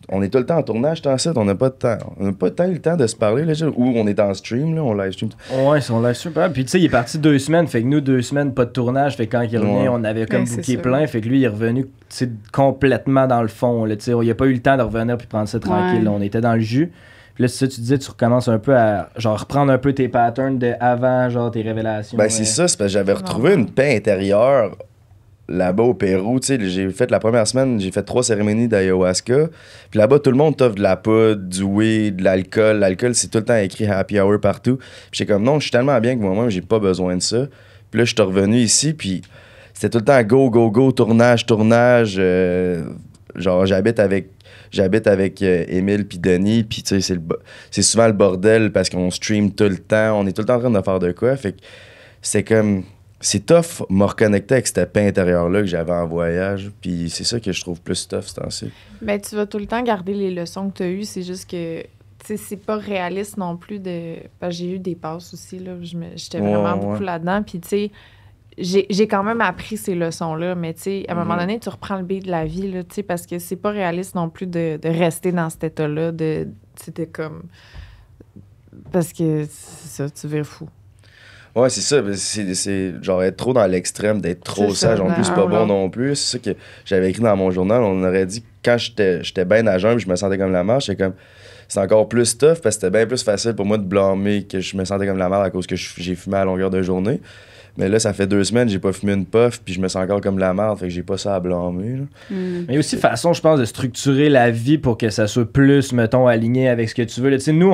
on est tout le temps en tournage, tant ça, on n'a pas de temps. On n'a pas le temps de se parler, là, ou on est en stream, là, on live stream. Ouais, on live stream. Puis tu sais, il est parti deux semaines, fait que nous, deux semaines, pas de tournage. Fait que quand il est revenu, on avait comme ouais, ben, bouquet plein. Fait que lui, il est revenu complètement dans le fond. Là, il n'a pas eu le temps de revenir puis prendre ça tranquille. on était dans le jus. Puis là, ça, tu disais, tu recommences un peu à genre reprendre un peu tes patterns de avant, genre tes révélations. Ben, c'est euh. ça, c'est parce que j'avais ah. retrouvé une paix intérieure là-bas au Pérou, tu sais, j'ai fait la première semaine, j'ai fait trois cérémonies d'ayahuasca. Puis là-bas, tout le monde t'offre de la poudre, du weed, de l'alcool. L'alcool, c'est tout le temps écrit happy hour partout. Puis j'étais comme, non, je suis tellement bien que moi-même, j'ai pas besoin de ça. Puis là, je suis revenu ici, puis c'était tout le temps go, go, go, tournage, tournage. Euh, genre, j'habite avec j'habite avec euh, Émile puis Denis, puis tu sais, c'est souvent le bordel parce qu'on stream tout le temps, on est tout le temps en train de faire de quoi. Fait que c'est comme c'est tough me reconnecter avec cette paix intérieure-là que j'avais en voyage. Puis c'est ça que je trouve plus tough ce temps-ci. Mais ben, tu vas tout le temps garder les leçons que tu as eues. C'est juste que tu sais, c'est pas réaliste non plus de. Parce j'ai eu des passes aussi. là. J'étais vraiment beaucoup là-dedans. Puis tu sais, j'ai quand même appris ces leçons-là, mais tu sais, à un moment mhm. donné, tu reprends le biais de la vie, là, tu sais, parce que c'est pas réaliste non plus de, de rester dans cet état-là, de, c'était comme... Parce que c'est ça, tu verras fou. Ouais, c'est ça. C'est genre être trop dans l'extrême, d'être trop sage en plus, c'est pas ben, bon non plus. C'est ça que j'avais écrit dans mon journal. On aurait dit quand j'étais bien à jeun, je me sentais comme la marche. C'est comme c'est encore plus tough parce que c'était bien plus facile pour moi de blâmer que je me sentais comme la merde à cause que j'ai fumé à longueur de journée. Mais là, ça fait deux semaines, j'ai pas fumé une puff, puis je me sens encore comme la merde, fait que j'ai pas ça à blâmer. Hmm. Mais aussi, façon, je pense, de structurer la vie pour que ça soit plus, mettons, aligné avec ce que tu veux. nous,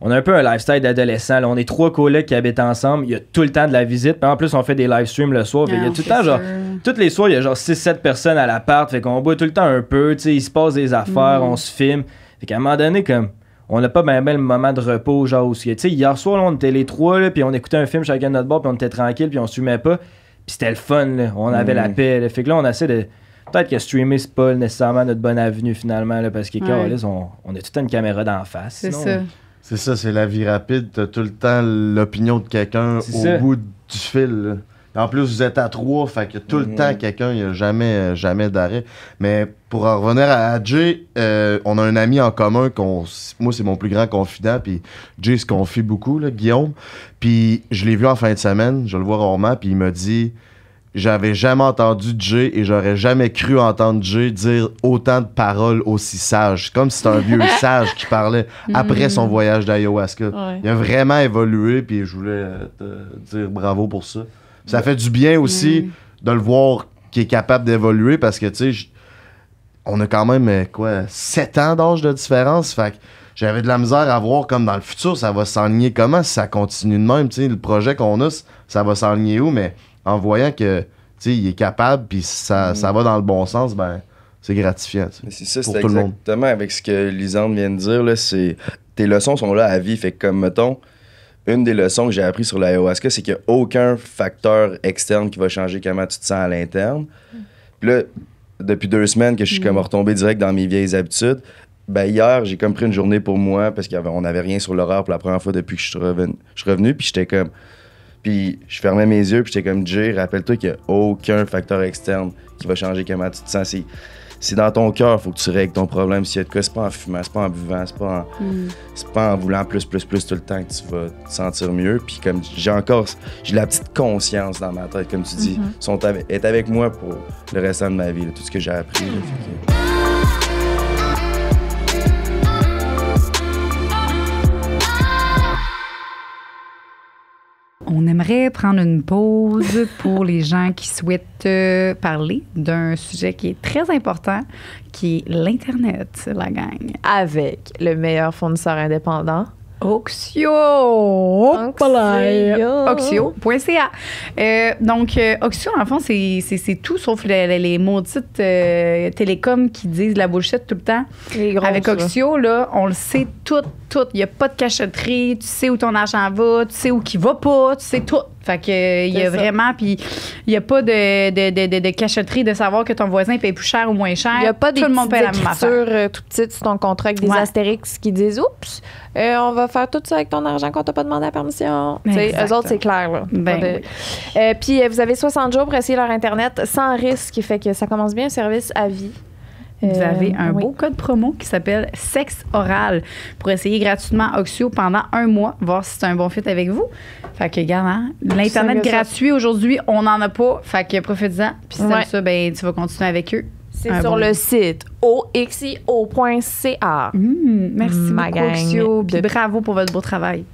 on, a un peu un lifestyle d'adolescent. On est trois collègues qui habitent ensemble. Il y a tout le temps de la visite. en plus, on fait des live streams le soir. il y a ah, tout le temps, genre, toutes les soirs, il y a genre 6-7 personnes à l'appart. Fait qu'on boit tout le temps un peu. Il se passe des affaires, hmm. on se filme. Fait qu'à un moment donné, comme on n'a pas même le moment de repos, genre aussi. Tu sais, hier soir, on était les trois, puis on écoutait un film chacun de notre bord, puis on était tranquille, puis on se pas. Puis c'était le fun, là. On avait la hmm. paix, Fait que là, on essaie de. Peut-être que streamer, c'est pas nécessairement notre bonne avenue, finalement, là, parce que, on, on a tout une caméra d'en face. C'est ça. C'est ça, c'est la vie rapide. T'as tout le temps l'opinion de quelqu'un au bout du fil. En plus, vous êtes à trois, fait que tout le mhm. temps, quelqu'un, il a jamais, euh, jamais d'arrêt. Mais pour en revenir à Jay, euh, on a un ami en commun, qu'on, moi, c'est mon plus grand confident, puis Jay se confie beaucoup, là, Guillaume. Puis je l'ai vu en fin de semaine, je le vois rarement, puis il me dit J'avais jamais entendu Jay et j'aurais jamais cru entendre Jay dire autant de paroles aussi sages. comme si c'était un vieux sage qui parlait après son mhm. voyage d'ayahuasca. Il a vraiment évolué, puis je voulais euh, te dire bravo pour ça. Ça fait du bien aussi mm. de le voir qui est capable d'évoluer parce que, tu sais, on a quand même, euh, quoi, 7 ans d'âge de différence. Fait j'avais de la misère à voir comme dans le futur, ça va s'enligner comment si ça continue de même. Tu sais, le projet qu'on a, ça va s'enligner où, mais en voyant que, tu sais, il est capable puis ça, mm. ça va dans le bon sens, ben. C'est gratifiant. C'est ça, c'est exactement avec ce que Lisande vient de dire. Là, tes leçons sont là à vie. Fait comme, mettons, une des leçons que j'ai appris sur l'ayahuasca, c'est qu'il n'y a aucun facteur externe qui va changer comment tu te sens à l'interne. Puis là, depuis deux semaines que je suis comme mm. retombé direct dans mes vieilles habitudes, ben hier, j'ai comme pris une journée pour moi parce qu'on n'avait rien sur l'horaire pour la première fois depuis que je suis revenu. revenu, puis j'étais comme. Puis je fermais mes yeux, puis j'étais comme Jay, rappelle-toi qu'il n'y a aucun facteur externe qui va changer comment tu te sens c'est dans ton cœur, faut que tu règles ton problème. Si y a de quoi, c'est pas en fumant, c'est pas en buvant, c'est pas hmm. c'est pas en voulant plus, plus, plus tout le temps que tu vas te sentir mieux. Puis comme j'ai encore, j'ai la petite conscience dans ma tête, comme tu dis, mhm. sont avec, est avec moi pour le restant de ma vie, tout ce que j'ai appris. on aimerait prendre une pause pour les gens qui souhaitent euh, parler d'un sujet qui est très important, qui est l'Internet, la gang. Avec le meilleur fournisseur indépendant. Oxio! Oxio.ca. Euh, donc, euh, Oxio, en fond, c'est tout sauf les, maudites télécoms qui disent la bouchette tout le temps. Avec Oxio, là, on le sait tout tout. Il n'y a pas de cacheterie, Tu sais où ton argent va, tu sais où qui va pas, tu sais tout. Fait que euh, il y a vraiment puis il y a pas de, de, de, de, de savoir que ton voisin paye plus cher ou moins cher. Il n'y a pas tout des le monde paye la euh, sur ton contrat avec des astérix qui disent oups, euh, on va faire tout ça avec ton argent quand t'as pas demandé la permission. Eux autres c'est clair là. Ben puis vous avez 60 jours pour essayer leur internet sans risque, qui fait que ça commence bien un service à vie. Vous euh, avez un beau code promo qui s'appelle Sexe Oral pour essayer gratuitement Oxio pendant un mois, voir si c'est un bon fit avec vous. Fait que, regarde, hein, l'Internet gratuit aujourd'hui, on n'en a pas. Fait que, profite-en. Puis si ça, ben, tu vas continuer avec eux. C'est sur le site oxio.ca. Mmh, merci, ma beaucoup, Puis bravo pour votre beau travail.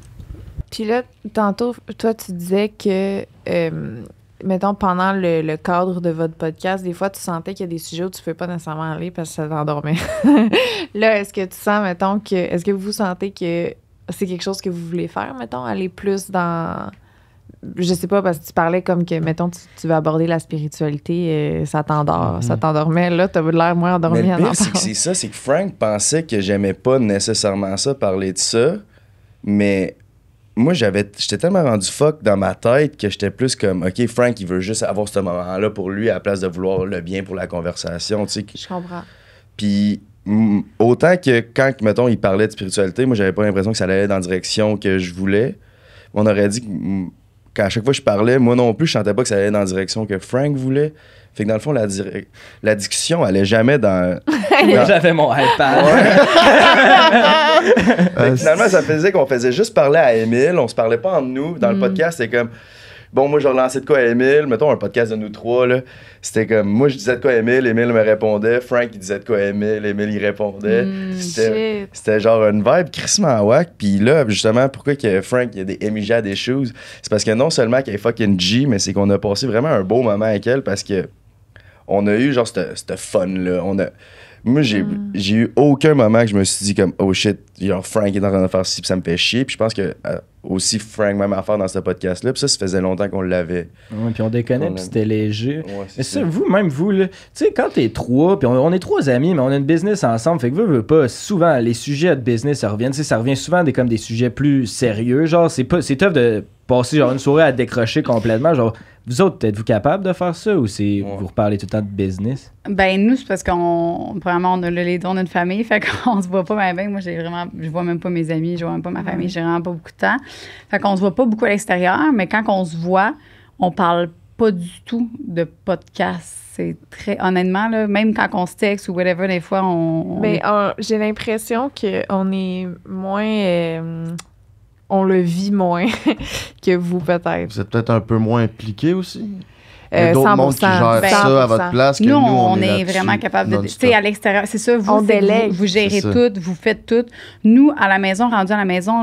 Puis là, tantôt, toi, tu disais que. Euh, mettons, pendant le, cadre de votre podcast, des fois, tu sentais qu'il y a des sujets où tu ne peux pas nécessairement aller parce que ça t'endormait. là, est-ce que tu sens, mettons, que. Est-ce que vous sentez que c'est quelque chose que vous voulez faire, mettons, aller plus dans. Je sais pas, parce que tu parlais comme que, mettons, tu, veux aborder la spiritualité, euh, ça t'endort, ça mhm. t'endormait. Là, t'as l'air moins endormi. c'est que c'est ça, c'est que Frank pensait que j'aimais pas nécessairement ça, parler de ça, mais moi, j'avais, j'étais tellement rendu fuck dans ma tête que j'étais plus comme, OK, Frank, il veut juste avoir ce moment-là pour lui à la place de vouloir le bien pour la conversation, Je comprends. Puis, mm, autant que quand, mettons, il parlait de spiritualité, moi, j'avais pas l'impression que ça allait dans la direction que je voulais. On aurait dit que mm, quand à chaque fois que je parlais, moi non plus, je sentais pas que ça allait dans la direction que Frank voulait. Fait que dans le fond, la, discussion allait jamais dans. J'avais mon iPad. finalement, ça faisait qu'on faisait juste parler à Emile, on se parlait pas entre nous. Dans le mm. podcast, c'est comme Bon, moi, je relançais de quoi Emile. Mettons un podcast de nous trois, là. C'était comme, moi, je disais de quoi Emile, Emile me répondait. Frank, il disait de quoi Emile, Emile, il répondait. Hmm, c'était, genre une vibe crissement wack. Puis là, justement, pourquoi que Frank, il a des émigrés des choses? C'est parce que non seulement qu'elle est fucking G, mais c'est qu'on a passé vraiment un beau moment avec elle parce que on a eu genre ce fun là. On a, moi, hmm. j'ai eu aucun moment que je me suis dit comme, oh shit, genre Frank est en train de faire ci, pis ça me fait chier. Puis je pense que euh, aussi Frank, même affaire dans ce podcast-là. Puis ça, ça faisait longtemps qu'on l'avait. Ouais, puis on déconnait, puis c'était léger. mais ça, vous, même vous, là, tu sais, quand t'es trois, puis on, est trois amis, mais on a une business ensemble, fait que vous, veux pas, souvent, les sujets de business, ça revient, ça revient souvent des, comme des sujets plus sérieux. Genre, c'est pas, c'est tough de passer genre une soirée à décrocher complètement. Genre, vous autres, êtes-vous capable de faire ça ou c'est vous reparlez tout le temps de business? Ben nous, c'est parce qu'on vraiment on a les dons d'une famille, fait qu'on se voit pas bien. moi, j'ai vraiment, je vois même pas mes amis, je vois même pas ma famille, j'ai vraiment pas beaucoup de temps. Fait qu'on se voit pas beaucoup à l'extérieur, mais quand on se voit, on parle pas du tout de podcast. C'est très honnêtement là, même quand on se texte ou whatever, des fois on. mais ben, j'ai l'impression que on est moins euh, on le vit moins que vous, peut-être. Vous êtes peut-être un peu moins impliqué aussi? Il euh, d'autres mondes qui gèrent ben, ça à votre place que nous, on, est, vraiment capable de... Tu sais, à l'extérieur, c'est ça, vous, vous, gérez tout, vous faites tout. Nous, à la maison, rendu à la maison,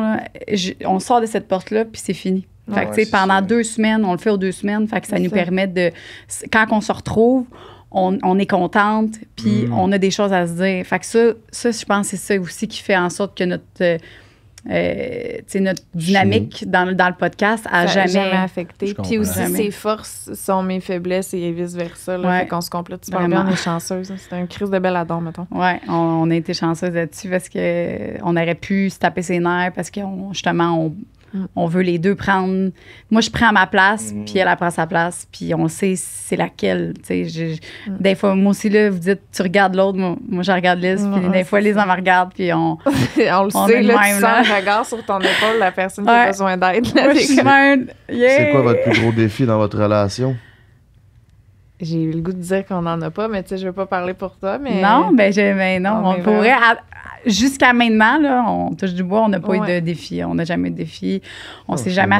on sort de cette porte-là, puis c'est fini. Fait que, pendant deux semaines, on le fait aux deux semaines, fait que ça nous permet de... Quand on se retrouve, on, est contente, puis mm. on a des choses à se dire. Fait que ça, ça je pense c'est ça aussi qui fait en sorte que notre... Euh, euh, notre dynamique dans, le podcast a jamais, affecté. Puis aussi, ses forces sont mes faiblesses et vice-versa. se complète vraiment on est chanceuse. Hein. C'était une crise de belle adon, mettons. Oui, on, a été chanceuse là-dessus parce qu'on aurait pu se taper ses nerfs parce que justement, on, Mm. On veut les deux prendre. Moi, je prends ma place, mm. puis elle, elle prend sa place, puis on sait c'est laquelle. Je, mm. Des fois, moi aussi, là, vous dites, tu regardes l'autre, moi, je regarde Liz, puis des fois, les on me regarde, puis on. on le sait, là, même, tu là. sur ton épaule, la personne qui a besoin d'aide. C'est quoi votre plus gros défi dans votre relation? j'ai eu le goût de dire qu'on n'en a pas, mais tu sais, je veux pas parler pour toi, mais... Non, ben, je, ben, non, on, pourrait... jusqu'à maintenant, là, on touche du bois, on n'a pas eu de défi. On n'a jamais eu de défi. On oh, s'est jamais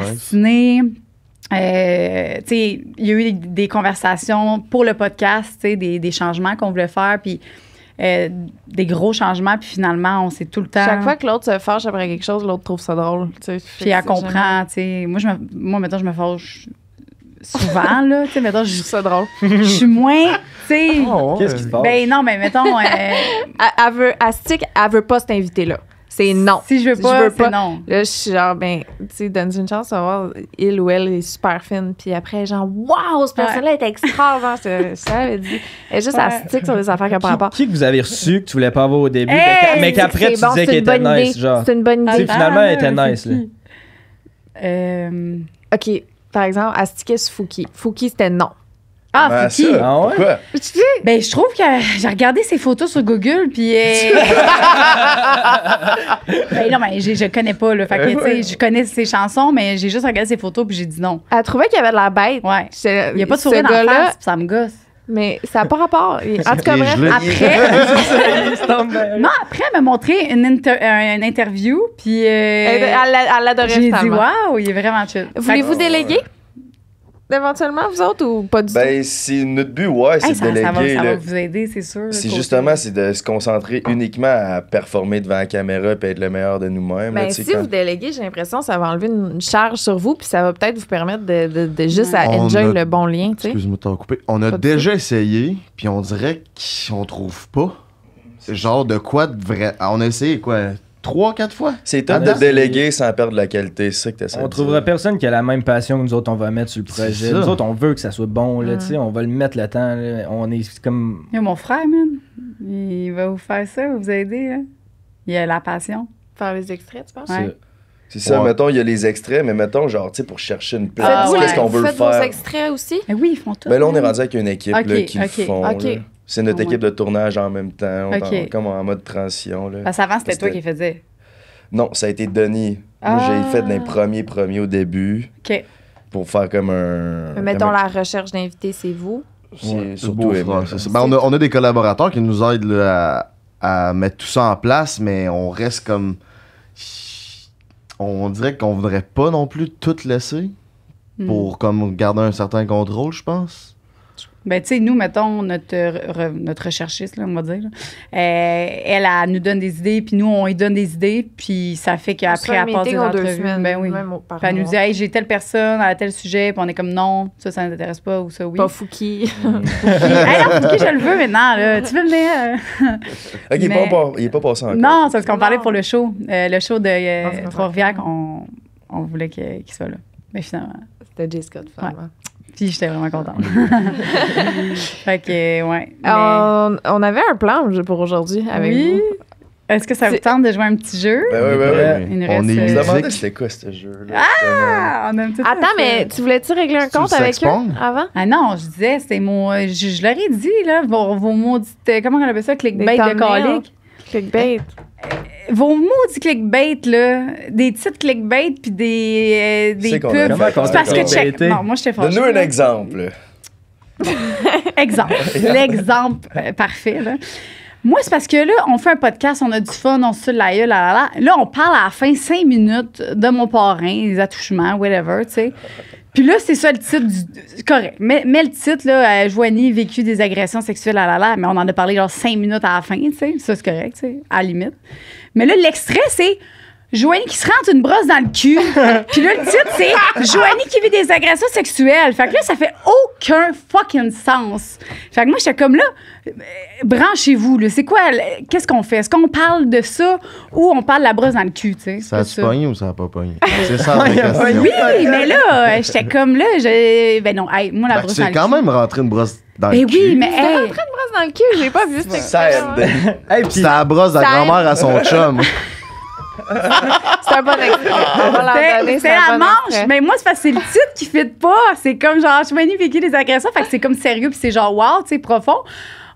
euh, tu Euh, il y a eu des conversations pour le podcast, des, des changements qu'on voulait faire, puis euh, des gros changements, puis finalement, on s'est tout le temps. Chaque fois que l'autre se fâche après quelque chose, l'autre trouve ça drôle. Puis elle comprend. Moi, je moi, maintenant, je me fâche souvent, là. Tu sais, mettons, je joue ça drôle. Je suis moins, tu sais. Ah, qu'est-ce qui se passe? Ben non, mais mettons. Euh, elle, veut, elle stick, elle veut pas cet invité-là. C'est non. Si je veux pas, je non. Là, je suis genre, ben, tu sais, donne une chance à voir, il ou elle est super fine. Puis après, genre, waouh, cette personne-là est extraordinaire. c'est ça, elle dit. Elle juste à stick sur des affaires qui n'ont pas rapport. Qui que vous avez reçu que tu voulais pas avoir au début, mais qu'après, tu disais qu'elle était nice, genre. C'est une bonne idée. finalement, ah, elle était nice, là. Euh, OK par exemple, Astikis sur Fouki. Fouki, c'était non. Ah, ben, Fouki! Ah ben, je trouve que j'ai regardé ses photos sur Google, puis. Euh, ben, non, mais ben, je connais pas, là. Fait que, ben, je connais ses chansons, mais j'ai juste regardé ses photos, puis j'ai dit non. Elle trouvait qu'il y avait de la bête. Ouais. Il n'y a pas de sourire dans la face, ça me gosse mais ça n'a pas rapport. En tout cas, bref, après. non, après, elle m'a montré une, euh, une interview, puis. Euh, elle, elle, J'ai dit, waouh, il est vraiment chill. Voulez-vous déléguer? éventuellement, vous autres, ou pas du ben, tout? Ben, c'est notre but, ouais, c'est de déléguer. Ça va, vous aider, c'est sûr. C'est justement, c'est de se concentrer uniquement à performer devant la caméra et être le meilleur de nous-mêmes. Ben, si vous déléguez, j'ai l'impression que ça va enlever une charge sur vous, puis ça va peut-être vous permettre de, juste être à enjoy le bon lien, tu sais. Excuse-moi de t'en couper. On a déjà essayé, puis on dirait qu'on trouve pas. Genre de quoi de vrai. On a essayé quoi? trois, quatre fois. C'est top de déléguer sans perdre la qualité, c'est ça que t'essaies. On trouvera personne qui a la même passion que nous autres, on va mettre sur le projet. Nous autres, on veut que ça soit bon, là, on va le mettre le temps. On est comme. a mon frère, man, il va vous faire ça, vous aider. il Il a la passion. Faire les extraits, tu penses? C'est ça, mettons, il y a les extraits, mais mettons, genre, tu sais, pour chercher une place, qu'est-ce qu'on veut faire vous faire? vos extraits aussi? Mais oui, ils font tout. Mais ben là, on est rendu avec une équipe qui font. OK, c'est notre équipe de tournage en même temps. On comme en mode transition. Là. Parce avant, c'était toi qui faisais. Non, ça a été Denis. j'ai ah. fait des premiers premiers au début. OK. Pour faire comme un. mettons, la recherche d'invités, c'est vous. C'est surtout ben, on, a, des collaborateurs qui nous aident à, mettre tout ça en place, mais on reste comme. On dirait qu'on voudrait pas non plus tout laisser hmm. pour comme garder un certain contrôle, je pense. Ben, tu sais, nous, mettons, notre, notre recherchiste, on va dire, euh, elle, elle, nous donne des idées, puis nous, on lui donne des idées, puis ça fait qu'après, elle passe des entrevues. Semaines, ben oui. nous dit, j'ai telle personne à tel sujet, puis on est comme, non, ça, ça t'intéresse pas, ou ça, oui. Pas Fouki. Fouki. hey, Fouki, je le veux maintenant, là. Tu veux venir? OK, il n'est pas, il est pas passé encore. Non, c'est parce qu'on parlait pour le show. Euh, le show de euh, Trois-Rivières, on, voulait qu'il soit là. Mais ben, finalement. C'était J. Scott, finalement. Puis j'étais vraiment contente. fait que, ouais. On, on, avait un plan pour aujourd'hui avec oui. vous. Est-ce que ça vous tente de jouer un petit jeu? Ben oui, ben oui. on est musique. Euh, c'était quoi ce jeu-là? Ah! On a un petit Attends, mais tu voulais-tu régler un compte avec eux avant? Ah non, je disais, c'était mon. Je, leur ai dit, là, vos, mots euh, Comment on appelle ça? Clickbait de colique. Clickbait. Hein? Euh, vos du clickbait, là, des titres clickbait puis des, euh, des pubs. C'est parce que Non, moi, je t'ai Donne-nous un exemple. exemple. L'exemple euh, parfait, là. Moi, c'est parce que là, on fait un podcast, on a du fun, on se la là, là, là. Là, on parle à la fin cinq minutes de mon parrain, des attouchements, whatever, tu sais. Puis là, c'est ça le titre du. Correct. Mais, le titre, là, euh, Joanie vécu des agressions sexuelles à la la, mais on en a parlé genre cinq minutes à la fin, tu sais. Ça, c'est correct, tu sais, à la limite. Mais là, l'extrait, c'est Joanie qui se rentre une brosse dans le cul. Puis là, le titre, c'est Joanie qui vit des agressions sexuelles. Fait que là, ça fait aucun fucking sens. Fait que moi, j'étais comme là, euh, branchez-vous, là. C'est quoi, qu'est-ce qu'on fait? Est-ce qu'on parle de ça ou on parle de la brosse dans le cul, tu sais? Ça a-tu pogné ou ça a pas pogné? C'est ça Oui, mais là, euh, j'étais comme là, je... ben non, moi, la ben, brosse dans le cul. quand même rentré une brosse dans ben le cul. oui, mais hey. une brosse dans le cul, j'ai pas vu cette Ça aide. puis... Ça brosse la grand-mère à son chum c'est un bon exemple. Ah. C'est la manche. Mais moi, c'est le titre qui fit pas. C'est comme genre, je suis magnifique les agressions Fait que c'est comme sérieux, puis c'est genre, wow, tu sais, profond.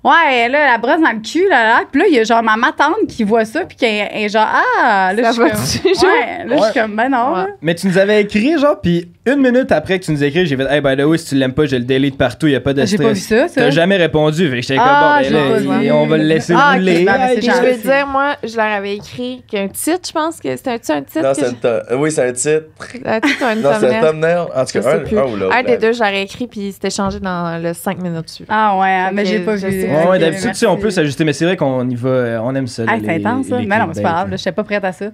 Ouais, là, la brosse dans le cul, là, là. Puis là, il y a genre ma tante qui voit ça, puis qui est, genre, ah, là, je suis comme, ouais, je suis comme, ben non. Mais tu nous avais écrit, genre, puis une minute après que tu nous écris, j'ai fait Hey, by the way, si tu l'aimes pas, je le délite partout, il n'y a pas de stress. Ah, j'ai pas vu ça, T'as jamais répondu. Fait que j'étais comme Bon, ah, ben on va le laisser ah, rouler. je veux dire, moi, je leur avais écrit qu'un titre, je pense que c'était un, titre. Non, c'est Oui, c'est un titre. Un titre un Non, c'est un thumbnail. En tout cas, oh, un, des ben. deux, je l'aurais écrit, puis c'était changé dans le 5 minutes dessus. Ah ouais, mais j'ai pas vu. Ouais, d'habitude, on peut s'ajuster, mais c'est vrai qu'on y va, euh, on aime ça. c'est intense, ça. Mais non, c'est pas grave, je suis pas prête à ça.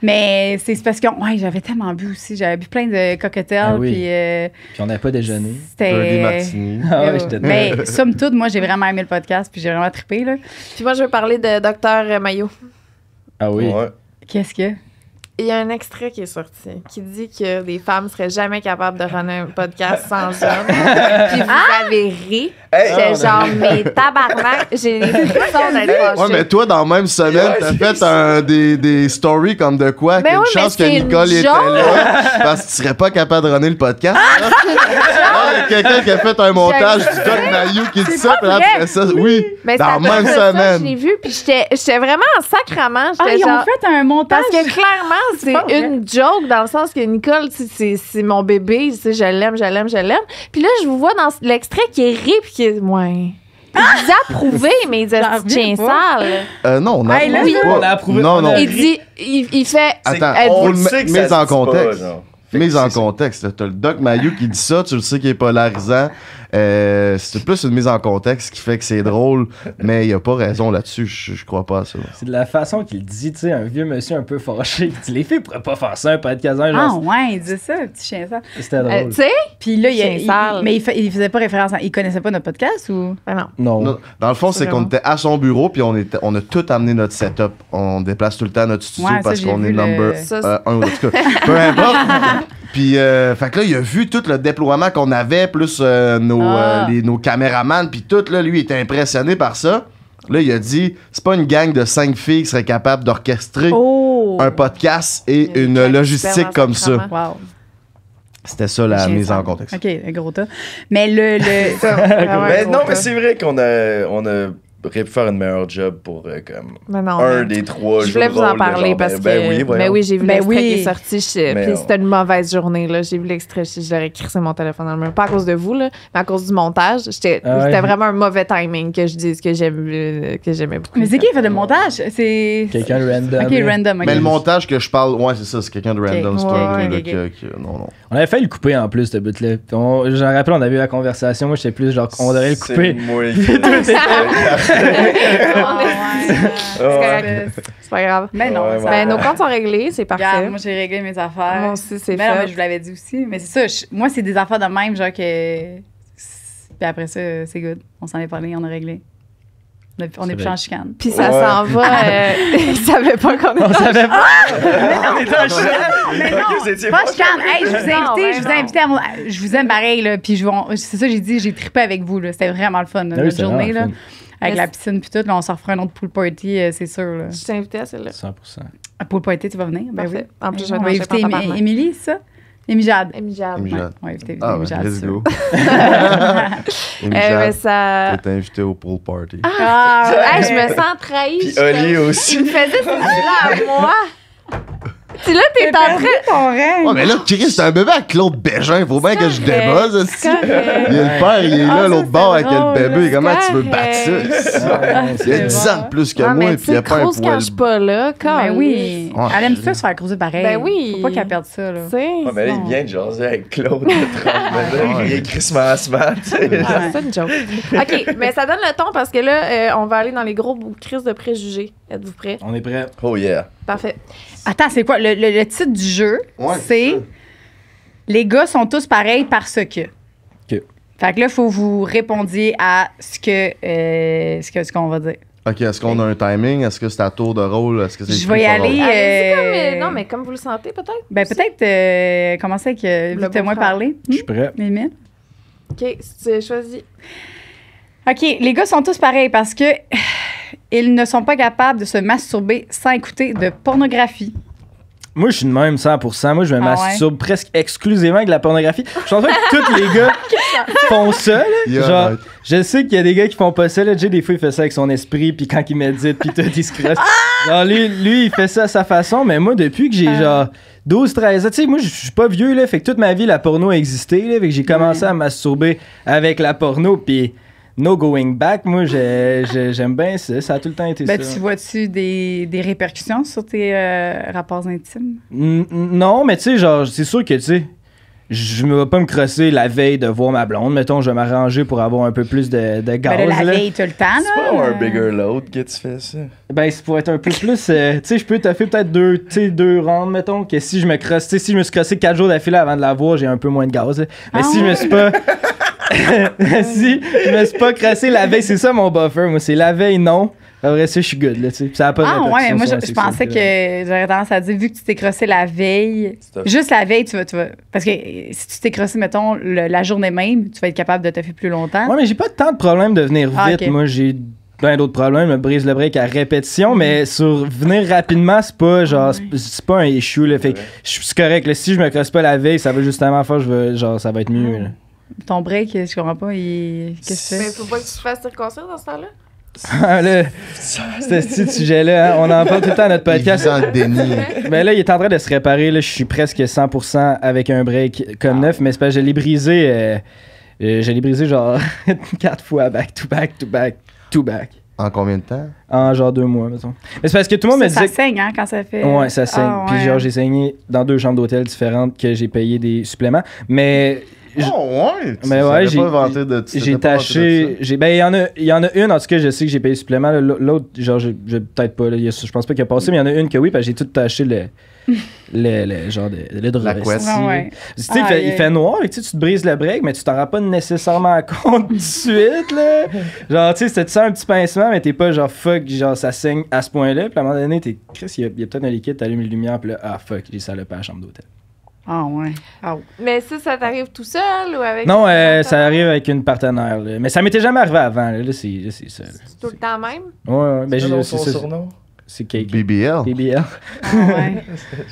Mais c'est parce que ouais j'avais tellement bu aussi. J'avais bu plein de cocktails ah euh, puis, on n'avait pas déjeuné. C'était. Ah Mais somme toute, moi, j'ai vraiment aimé le podcast, puis j'ai vraiment trippé. Là. Puis moi, je veux parler de Docteur Mayo. Ah oui. Qu'est-ce que? Il y a un extrait qui est sorti qui dit que les femmes seraient jamais capables de rendre un podcast sans hommes. puis vous ah! avez ri. Hey, ah, genre, mes tabarnak, j'ai les frissons d'aller fâchée. Ouais, mais toi, dans la même semaine, t'as fait des, des stories comme de quoi, ben Quelle chance que Nicole était là, parce que tu serais pas capable de runner le podcast. Ah! quelqu'un qui a fait un montage du gars de qui dit ça, après ça, oui, dans la même semaine. Je l'ai vu, puis j'étais vraiment en ah, ils ont fait un montage. parce que clairement, c'est une joke dans le sens que Nicole, c'est mon bébé, je l'aime, je l'aime, je l'aime. Puis là, je vous vois dans l'extrait qui est ri qui est. moins. Ah! Il dit approuvé, mais il dit tiens sale. Euh, non, on a Hey, là, approuvé. pas. on a approuvé. Non, non. Il dit, il, il fait. Attends, Hey, on le sait que ça met en dit pas, contexte. genre. Mais en contexte, là, t'as le Doc Mayou qui dit ça, tu le sais qu'il est polarisant. Euh, c'est plus une mise en contexte qui fait que c'est drôle, mais il n'y a pas raison là-dessus. Je, ne crois pas à ça. C'est de la façon qu'il dit, tu sais, un vieux monsieur un peu fâché. Il les filles pourraient pas faire ça, un podcast. Genre... Ah ouais, il dit ça, un petit chien ça. C'était euh, drôle. tu sais? Puis là, il, il, mais il, ne faisait pas référence. À... Il connaissait pas notre podcast ou? Ah, non. non. Dans le fond, c'est qu'on était à son bureau, puis on, a tout amené notre setup. On déplace tout le temps notre studio parce qu'on est number 1 ou euh, en Peu importe. Puis, euh, fait que là, il a vu tout le déploiement qu'on avait, plus euh, euh, ah. nos, caméramans, puis tout, là, lui, il était impressionné par ça. Là, il a dit, c'est pas une gang de cinq filles qui serait capable d'orchestrer oh. un podcast et une, logistique comme ça. C'était ça la mise en contexte. OK, gros tas. Mais le. mais non, mais c'est vrai qu'on a, on a faire une meilleure job pour euh, comme un des trois je voulais vous en parler parce ben, ben que oui, mais ben oui j'ai vu l'extrait qui est sorti puis c'était une mauvaise journée j'ai vu l'extrait je l'aurais sur mon téléphone dans le mur pas à cause de vous là mais à cause du montage ah c'était vraiment un mauvais timing que je dise que euh, j'aimais beaucoup mais c'est qui qui fait le montage c'est quelqu'un random random mais le montage que je parle ouais c'est ça c'est quelqu'un de random non non on avait failli le couper en plus ce but là j'en rappelle on avait eu la conversation moi j'étais plus genre on aurait le couper c'est pas grave. Mais non, mais ben, nos comptes sont réglés, c'est parfait. moi, j'ai réglé mes affaires. Moi aussi, c'est mais, non, mais je vous l'avais dit aussi. Mais c'est ça, moi, c'est des affaires de même, genre que. Puis après ça, c'est good. On s'en est parlé, on a réglé. On est plus en chicane. Puis ça s'en va. Euh, ils savaient pas qu'on était en savait on est en chicane. Mais non, pas chicane. Hey, je vous ai invité, je vous ai à Je vous aime pareil, Puis c'est ça, j'ai dit, j'ai trippé avec vous, C'était vraiment le fun, là, ah notre journée, là. Fun. Avec la piscine puis tout, là, on se refera un autre pool party, euh, c'est sûr. Là. Je t'invitais à celle-là. 100 À pool party, tu vas venir? Ben oui. En plus, je vais On va inviter Émilie, ça? Émi Jade. Émi Jade. Émi Jade. Ouais, ah, Émi ben, Jade. Let's go. Émi eh, Jade, ben, ça... t'es invité au pool party. Ah, je me sens trahie. Puis Oli aussi. Tu me faisais ce là moi. tu là, t'es en train. ton mais là, Chris, c'est un bébé avec Claude Bégin. Faut bien que je débosse. Il y a le père, il est ah, là, l'autre bord avec le bébé. Comment tu veux battre ça? Il a 10 ans de plus que ah, moi, puis il y a pas un poil. Je suis pas là, quand ben Mais oui. Elle aime ça se faire croiser pareil. Ben oui. Faut pas qu'elle perde ça, là. sais. mais il vient de jaser avec Claude de Il est Christmas man. C'est une joke. OK, mais ça donne le ton parce que là, euh, on va aller dans les gros crises de préjugés. Êtes-vous prêts? On est prêts. Oh yeah. Parfait. Attends, c'est quoi? Le, titre du jeu, c'est Les gars sont tous pareils parce que. ok Fait que là, il faut que vous répondiez à ce que euh, ce que- ce qu'on va dire. OK, est-ce qu'on a un timing? Est-ce que c'est à tour de rôle? Est-ce que Je vais y aller. Euh, euh, non, mais comme vous le sentez, peut-être. Ben, peut-être commencer avec. Le Vite, Je suis prêt. Ok, c'est choisi. OK, les gars sont tous pareils parce que ils ne sont pas capables de se masturber sans écouter de pornographie. Moi, je suis de même 100%. Moi, je me ah masturbe presque exclusivement avec de la pornographie. Je pense que tous les gars font ça. je sais qu'il y a des gars qui font pas ça. Là. des fois, il fait ça avec son esprit, puis quand il médite, puis tout, il se crosse. Ah! lui, lui, il fait ça à sa façon, mais moi, depuis que j'ai ah. genre 12, 13 ans, tu sais, moi, je suis pas vieux, là, fait que toute ma vie, la porno a existé, fait que j'ai commencé à masturber avec la porno, puis no going back. Moi, j'aime bien ça. Ça a tout le temps été ben, Tu vois-tu des, répercussions sur tes euh, rapports intimes? non, mais tu sais, genre, c'est sûr que, tu sais, je me vais pas me crosser la veille de voir ma blonde. Mettons, je vais m'arranger pour avoir un peu plus de, de ben, gaz. Ben la veille, tout le temps. C'est pas un bigger load que tu fais ça. Ben, c'est pour être un peu plus. Euh, tu sais, je peux te faire peut-être deux, deux mettons, que si je me crosse, si je me suis crossé quatre jours d'affilée avant de la voir, j'ai un peu moins de gaz. Mais ah si je me suis pas si, je me pas crassé la veille. C'est ça mon buffer. Moi, c'est la veille, non. Après ça, je suis good, tu Ça a pas Ah, ouais, moi, je, pensais que j'aurais tendance à dire, vu que tu t'es crossé la veille, juste la veille, tu vas, tu vas. Parce que euh, si tu t'es crossé, mettons, la journée même, tu vas être capable de te faire plus longtemps. Ouais, mais j'ai pas tant de problèmes de venir ah, vite. Moi, j'ai plein d'autres problèmes. Je me brise le break à répétition, mais mhm. sur venir rapidement, c'est pas genre, ah, c'est- pas un issue, là. Fait que je suis correct. Si je me crosse pas la veille, ça va justement faire, je veux- genre, ça va être mieux, ah. Ton break, je comprends pas. Il... Qu'est-ce que faut pas que tu te fasses circoncire dans ce temps-là. C'était ah, ce petit sujet-là, hein, on en parle tout le temps à notre podcast. Mais là, il est en train de se réparer. Là, je suis presque 100% avec un break comme neuf, mais c'est parce que je l'ai brisé. Euh, euh, j'ai l'ai brisé genre quatre fois back to back to back to back. En combien de temps? En genre deux mois, Mais c'est parce que tout le monde me disait. Ça saigne, hein, quand ça fait. Ouais, ça saigne. Ah, Puis genre, j'ai saigné dans deux chambres d'hôtel différentes que j'ai payé des suppléments. Mais Oh ouais, mais ouais, j'ai J'ai taché, j'ai ben il y en a y en a une en tout cas, je sais que j'ai payé supplément l'autre genre j'ai peut-être pas je pense pas qu'il a passé mais il y en a une que oui parce que j'ai tout taché le le, genre de le La ah ouais. Tu sais, il, ah, fait, noir et tu te brises le break, mais tu t'en rends pas nécessairement compte tout de suite. Là. Genre, tu sais, tu te un petit pincement, mais t'es pas genre fuck, genre ça saigne à ce point-là. Puis à un moment donné, t'es Chris, il y a, a peut-être un liquide, t'allumes une lumière, puis là, ah fuck, j'ai ça pas à la chambre d'hôtel. Ah ouais. Ah Mais ça, ça t'arrive tout seul ou avec... Non, euh, ça arrive avec une partenaire. là. Mais ça m'était jamais arrivé avant. Là, c'est c'est tout le temps même? Oui. oui. Ben, c'est surnom? C'est BBL. BBL.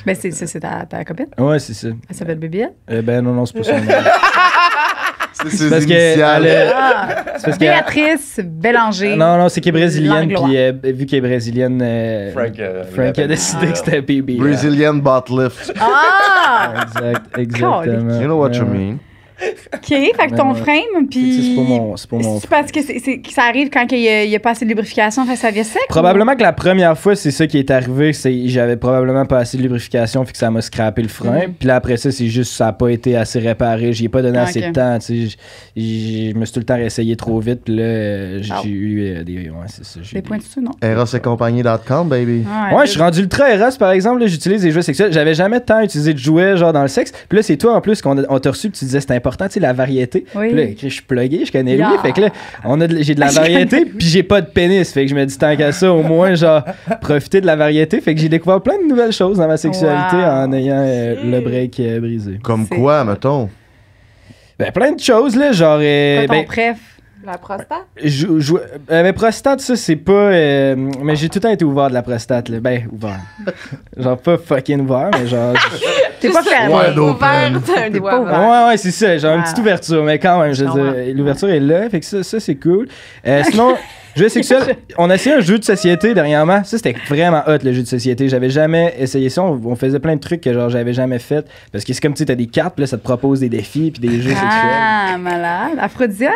Mais c'est, c'est ta, ta copine? Ouais, c'est ça. Elle s'appelle BBL? Eh ben, non, non, c'est pas son nom. C'est ses ah! c'est parce Béatrice Bélanger. Non, non, c'est qu'elle est brésilienne. Puis euh, vu qu'elle est brésilienne, euh, Frank, euh, a décidé que c'était BB. brésilienne butt lift. Ah! exact, exactement. You know what you mean. OK, fait que ton frein puis. C'est pour mon, pour parce que, c ça arrive quand il n'y a, pas assez de lubrification, fait que ça vient sec. Probablement que la première fois, c'est ça qui est arrivé, c'est j'avais probablement pas assez de lubrification, puis que ça m'a scrappé le frein. Mm. Puis là, après ça, c'est juste ça n'a pas été assez réparé, n'y ai pas donné ah, assez de temps. Tu je me suis tout le temps essayé trop vite, puis là, j'ai eu euh, des. points de non? Eros baby. Ah, ouais, je suis rendu ultra Eros, par exemple, j'utilise des jouets sexuels. J'avais jamais tant utilisé de jouets, genre dans le sexe. Puis là, c'est toi en plus qu'on on t'a reçu, tu disais c'est c'est la variété. je suis plugué, je connais lui. Fait que là, on a j'ai de la variété, puis j'ai pas de pénis. Fait que je me dis, tant qu'à ça, au moins, genre, profiter de la variété. Fait que j'ai découvert plein de nouvelles choses dans ma sexualité en ayant euh, le break euh, brisé. Comme quoi, mettons? Ben, plein de choses, là, genre... Euh, bref ben la prostate? Je, je, euh, mais prostate, ça, c'est pas. Euh, mais j'ai tout le temps été ouvert de la prostate, là. Ben, ouvert. genre, pas fucking ouvert, mais genre. T'es pas fermé. ouvert, un doigt. Ouais, ouais, c'est ça. Genre, une petite ouverture, mais quand même, je veux l'ouverture est là. Fait que ça, ça c'est cool. Euh, sinon. Jeu sexuel, on a essayé un jeu de société dernièrement. Ça, c'était vraiment hot, le jeu de société. J'avais jamais essayé ça. On, faisait plein de trucs que genre j'avais jamais fait. Parce que c'est comme, tu sais, t'as des cartes, là, ça te propose des défis, puis des jeux ah, sexuels. Ah, malade. Aphrodisiaque?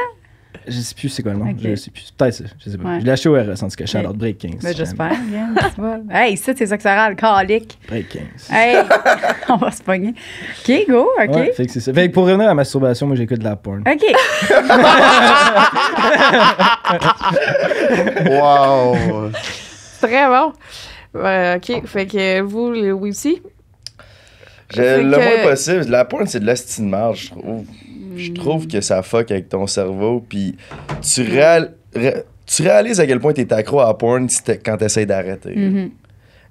Je sais plus c'est quoi le nom. Je sais plus. Peut-être, je sais pas. Je l'ai acheté au RS en tout cas. Shout out Break Kings. Ben, j'espère. hey, ça, c'est ça que ça rend le calique. Break 15. Hey, on va se pogner. OK, go, OK. Ouais, fait que c'est ça. Fait que pour revenir à la masturbation, moi, j'écoute de la porn. OK. wow. Très bon. Euh, OK, fait que vous, oui aussi? le moins possible. La porn, c'est de l'astine je trouve. Je hmm. trouve que ça fuck avec ton cerveau, puis tu, réalises à quel point t'es accro à la porn quand t'essayes d'arrêter. Mm-hmm.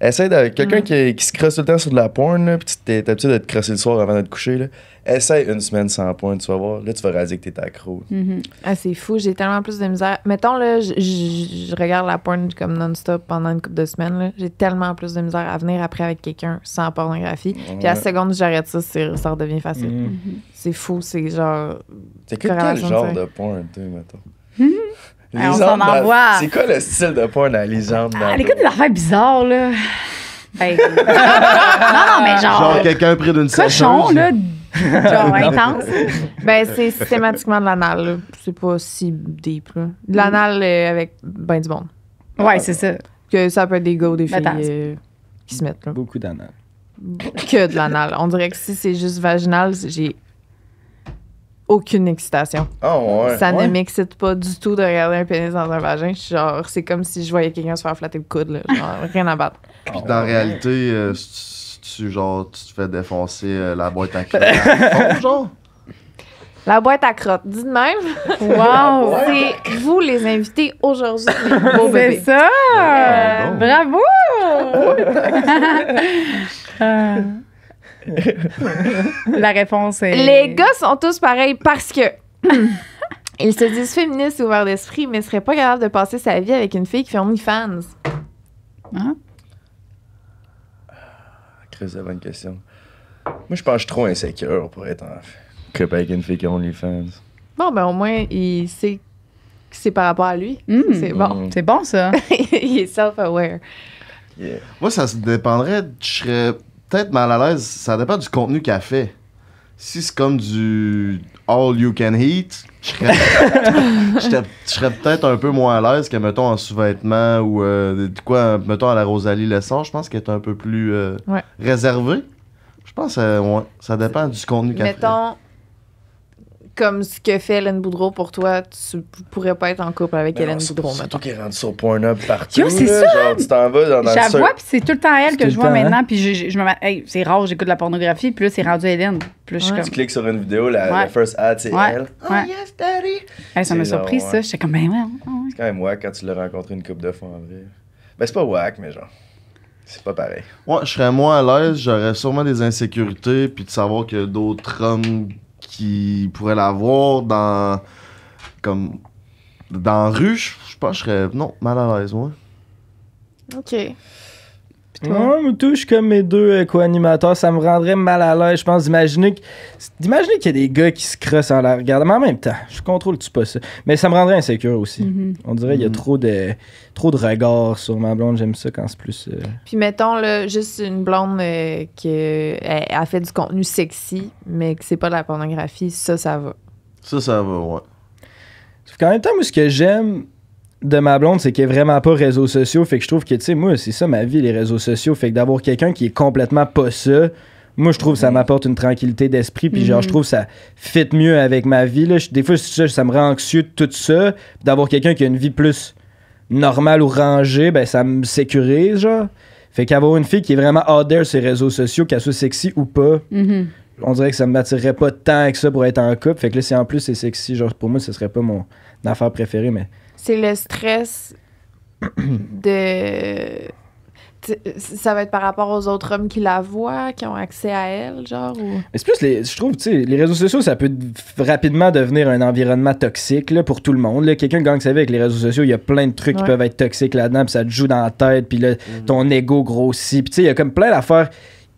Essaye de. Quelqu'un mm. qui, qui, se crosse tout le temps sur de la porn, puis tu t'es habitué de te crosser le soir avant d'être couché. Essaye une semaine sans porn, tu vas voir. Là, tu vas réaliser que t'es accro. Mm-hmm. Ah, c'est fou, j'ai tellement plus de misère. Mettons, là, je regarde la porn comme non-stop pendant une couple de semaines, J'ai tellement plus de misère à venir après avec quelqu'un sans pornographie. Puis à la seconde, j'arrête ça, ça redevient facile. Mm-hmm. C'est fou, c'est genre. C'est quel genre de porn, tu mettons? on s'en C'est quoi le style de porn à légende Ah, elle écoute des affaires là. Ben, non, non, mais genre. Genre quelqu'un près d'une Cochon, là. Genre intense. ben, c'est systématiquement de l'anal, C'est pas si deep, là. De l'anal euh, avec ben du monde. Ouais, c'est ça. Que ça peut être des ou des ben, filles euh, qui se mettent, là. Beaucoup d'anal. Que de l'anal. On dirait que si c'est juste vaginal, j'ai aucune excitation. Ah, ça ne m'excite pas du tout de regarder un pénis dans un vagin. Genre, c'est comme si je voyais quelqu'un se faire flatter le coude. rien à battre. Puis dans ah, réalité, euh, tu, genre, tu te fais défoncer euh, la boîte à crotte. La boîte à crotte, dites même. Wow! c'est vous les invités aujourd'hui, C'est ça! bravo! La réponse est. Les gars sont tous pareils parce que. Ils se disent féministes et ouverts d'esprit, mais seraient pas capables de passer sa vie avec une fille qui fait OnlyFans. Hein? Ah, Chris, c'est bonne question. Moi, je pense je suis trop insécure pour être en couple avec une fille qui fait OnlyFans. Bon, ben au moins, il sait que c'est par rapport à lui. Hmm. C'est bon. Hmm. C'est bon, ça. il est self-aware. Moi, ça se dépendrait. Je serais peut-être mal à l'aise, ça dépend du contenu qu'elle fait. Si c'est comme du all you can eat, je serais peut-être un peu moins à l'aise que, mettons, en sous-vêtements ou euh, quoi, mettons, à la Rosalie Lessard, je pense qu'elle est un peu plus euh, réservée. Je pense que euh, ça dépend du contenu qu'elle fait comme ce que fait Hélène Boudreau pour toi, tu pourrais pas être en couple avec mais ben Hélène Boudreau maintenant. Surtout qu'elle rendue sur Pornhub partout. Genre, tu t'en vas dans, le sur... puis c'est tout le temps elle que je vois hein. maintenant. Puis je, je, me hey, c'est rare, j'écoute de la pornographie. Puis là, c'est rendu Hélène. Puis je comme... Tu cliques sur une vidéo, la, first ad, c'est elle. Oh yes, daddy. ça m'a surpris, ça. J'étais comme, ben ouais. C'est quand même wack quand tu l'as rencontré une couple de fois en vrai. Ben, c'est pas wack, mais genre. C'est pas pareil. Ouais, je serais moins à l'aise, j'aurais sûrement des insécurités, puis de savoir que d'autres hommes qui pourrait l'avoir dans. Comme. Dans la rue, je pense que je serais. Non, mal à l'aise, OK non Ouais, tout, je comme mes deux co-animateurs. Ça me rendrait mal à l'aise, je pense, d'imaginer qu'il y a des gars qui se crossent en la regardant. Mais en même temps, je contrôle-tu pas ça? Mais ça me rendrait insécure aussi. Mm-hmm. On dirait qu'il y a mm-hmm. trop de, trop de regards sur ma blonde. J'aime ça quand c'est plus. Euh, Puis mettons, là, juste une blonde euh, qui a euh, fait du contenu sexy, mais que c'est pas de la pornographie, ça, ça va. Ça, ça va, ouais. Sauf même temps, moi, ce que j'aime de ma blonde, c'est qu'elle est vraiment pas réseaux sociaux. Fait que je trouve que, tu sais, moi, c'est ça ma vie, les réseaux sociaux. Fait que d'avoir quelqu'un qui est complètement pas ça, moi, je trouve que ça mm. m'apporte une tranquillité d'esprit. Puis, genre, je mm. trouve que ça fit mieux avec ma vie. Là. des fois, ça, me rend anxieux de tout ça. D'avoir quelqu'un qui a une vie plus normale ou rangée, ben, ça me sécurise, genre. Fait qu'avoir une fille qui est vraiment out there sur réseaux sociaux, qu'elle soit sexy ou pas, mm-hmm. on dirait que ça m'attirerait pas tant que ça pour être en couple. Fait que là, si en plus c'est sexy, genre, pour moi, ce serait pas mon affaire préférée, mais c'est le stress de. Ça va être par rapport aux autres hommes qui la voient, qui ont accès à elle, genre ou... Mais c'est plus Je trouve, tu sais, les réseaux sociaux, ça peut rapidement devenir un environnement toxique là, pour tout le monde. Là. Quelqu'un gagne avec les réseaux sociaux, il y a plein de trucs qui peuvent être toxiques là-dedans, puis ça te joue dans la tête, puis là, mhm. ton ego grossit. Puis tu sais, il y a comme plein d'affaires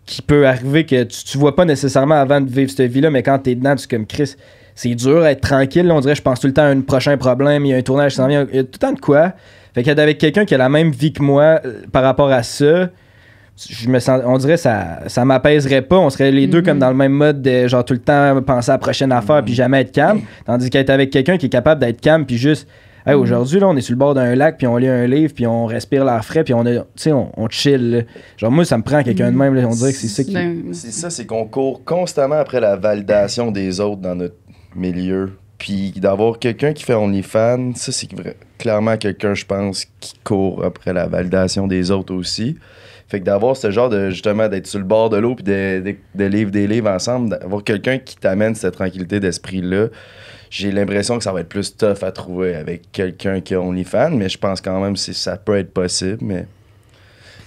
qui peut arriver que tu, vois pas nécessairement avant de vivre cette vie-là, mais quand t'es dedans, tu comme Chris c'est dur à être tranquille. on dirait, je pense tout le temps à un prochain problème, il y a un tournage qui s'en vient, il y a tout le temps de quoi. Fait qu'être avec quelqu'un qui a la même vie que moi euh, par rapport à ça, je me sens, on dirait ça ça m'apaiserait pas on serait les deux comme mhm. dans le même mode de, genre tout le temps penser à la prochaine affaire et puis jamais être calme mhm. tandis qu'être avec quelqu'un qui est capable d'être calme puis juste mhm. aujourd'hui là on est sur le bord d'un lac puis on lit un livre puis on respire l'air frais puis on tu on, chill genre moi ça me prend quelqu'un de même on dirait que c'est ça qui c'est ça c'est qu'on court constamment après la validation des autres dans notre milieu. Puis d'avoir quelqu'un qui fait OnlyFans, ça, c'est clairement quelqu'un, je pense, qui court après la validation des autres aussi. Fait que d'avoir ce genre de, justement, d'être sur le bord de l'eau puis de, des livres ensemble, d'avoir quelqu'un qui t'amène cette tranquillité d'esprit-là, j'ai l'impression que ça va être plus tough à trouver avec quelqu'un qui a OnlyFans, mais je pense quand même que ça peut être possible, mais...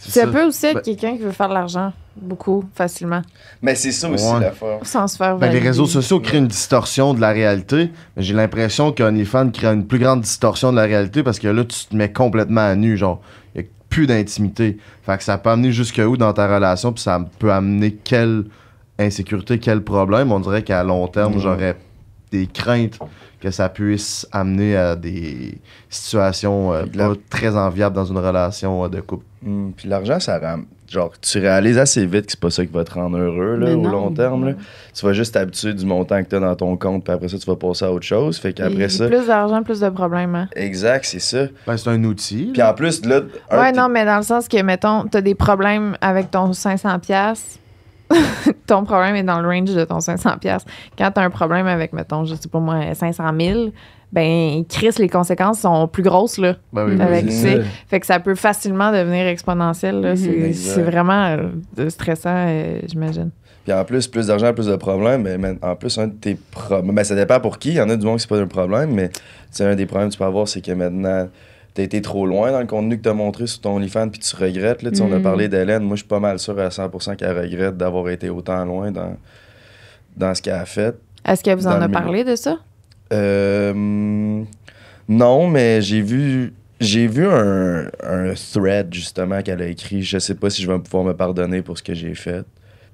Ça, un peut aussi être ben quelqu'un qui veut faire de l'argent beaucoup, facilement. Mais c'est ça aussi la Sans se faire ben, Les réseaux sociaux créent une distorsion de la réalité. j'ai l'impression qu'OnlyFans crée une plus grande distorsion de la réalité parce que là, tu te mets complètement à nu. Genre, il a plus d'intimité. Fait ça peut amener jusque où dans ta relation, puis ça peut amener quelle insécurité, quel problème. On dirait qu'à long terme, j'aurais des craintes que ça puisse amener à des situations euh, très enviables dans une relation euh, de couple. Hmm, puis l'argent, ça rame. Genre, tu réalises assez vite que c'est pas ça qui va te rendre heureux au long terme. Tu vas juste t'habituer du montant que tu as dans ton compte, puis après ça, tu vas passer à autre chose. Fait qu'après ça. Plus d'argent, plus de problèmes. Hein. Exact, c'est ça. Ben, c'est un outil. Puis en plus, là. ouais, non, mais dans le sens que, mettons, tu as des problèmes avec ton 500$. ton problème est dans le range de ton 500$. Quand tu as un problème avec, mettons, je sais pas moi, 500 000$, ben, Chris, les conséquences sont plus grosses, là. Ben oui, avec, Fait que ça peut facilement devenir exponentiel, là. Mhm. C'est vraiment euh, stressant, euh, j'imagine. Puis en plus, plus d'argent, plus de problèmes. Mais, en plus, un de tes problèmes. Ben, ça dépend pour qui. Il y en a du monde qui c'est pas un problème, mais un des problèmes que tu peux avoir, c'est que maintenant t'as été trop loin dans le contenu que t'as montré sur ton OnlyFans puis tu regrettes. Là, On a mm. parlé d'Hélène. Moi, je suis pas mal sûr à 100% qu'elle regrette d'avoir été autant loin dans, dans ce qu'elle a fait. Est-ce qu'elle vous en a parlé de ça? Euh, non, mais j'ai vu j'ai vu un, thread justement qu'elle a écrit. Je sais pas si je vais pouvoir me pardonner pour ce que j'ai fait.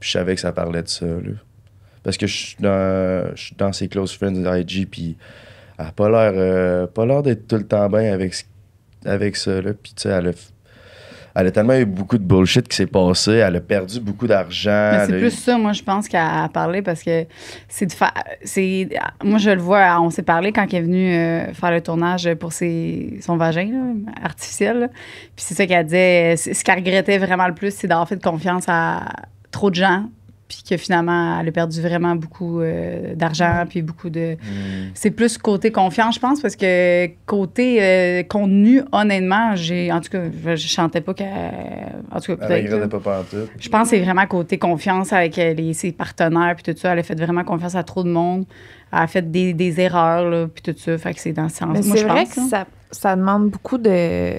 Puis je savais que ça parlait de ça. Là. Parce que je suis dans, ses close friends IG, puis elle n'a euh, pas l'air d'être tout le temps bien avec ce avec ça. Là. Puis, tu sais, elle a tellement eu beaucoup de bullshit qui s'est passé, elle a perdu beaucoup d'argent. C'est plus ça, moi, je pense, qu'à parler parce que c'est de faire. Moi, je le vois, on s'est parlé quand elle est venue euh, faire le tournage pour son vagin artificiel. Puis c'est ça qu'elle disait. Ce qu'elle regrettait vraiment le plus, c'est d'avoir fait confiance à trop de gens puis que finalement, elle a perdu vraiment beaucoup euh, d'argent, puis beaucoup de... Mm. C'est plus côté confiance, je pense, parce que côté euh, contenu, honnêtement, j'ai... En tout cas, je, chantais pas qu'elle... En tout cas, peut-être... Je pense que c'est vraiment côté confiance avec euh, ses partenaires, puis tout ça. Elle a fait vraiment confiance à trop de monde. Elle a fait des, erreurs, là, puis tout ça. Fait que c'est dans ce sens. là Moi, c'est que hein. ça demande beaucoup de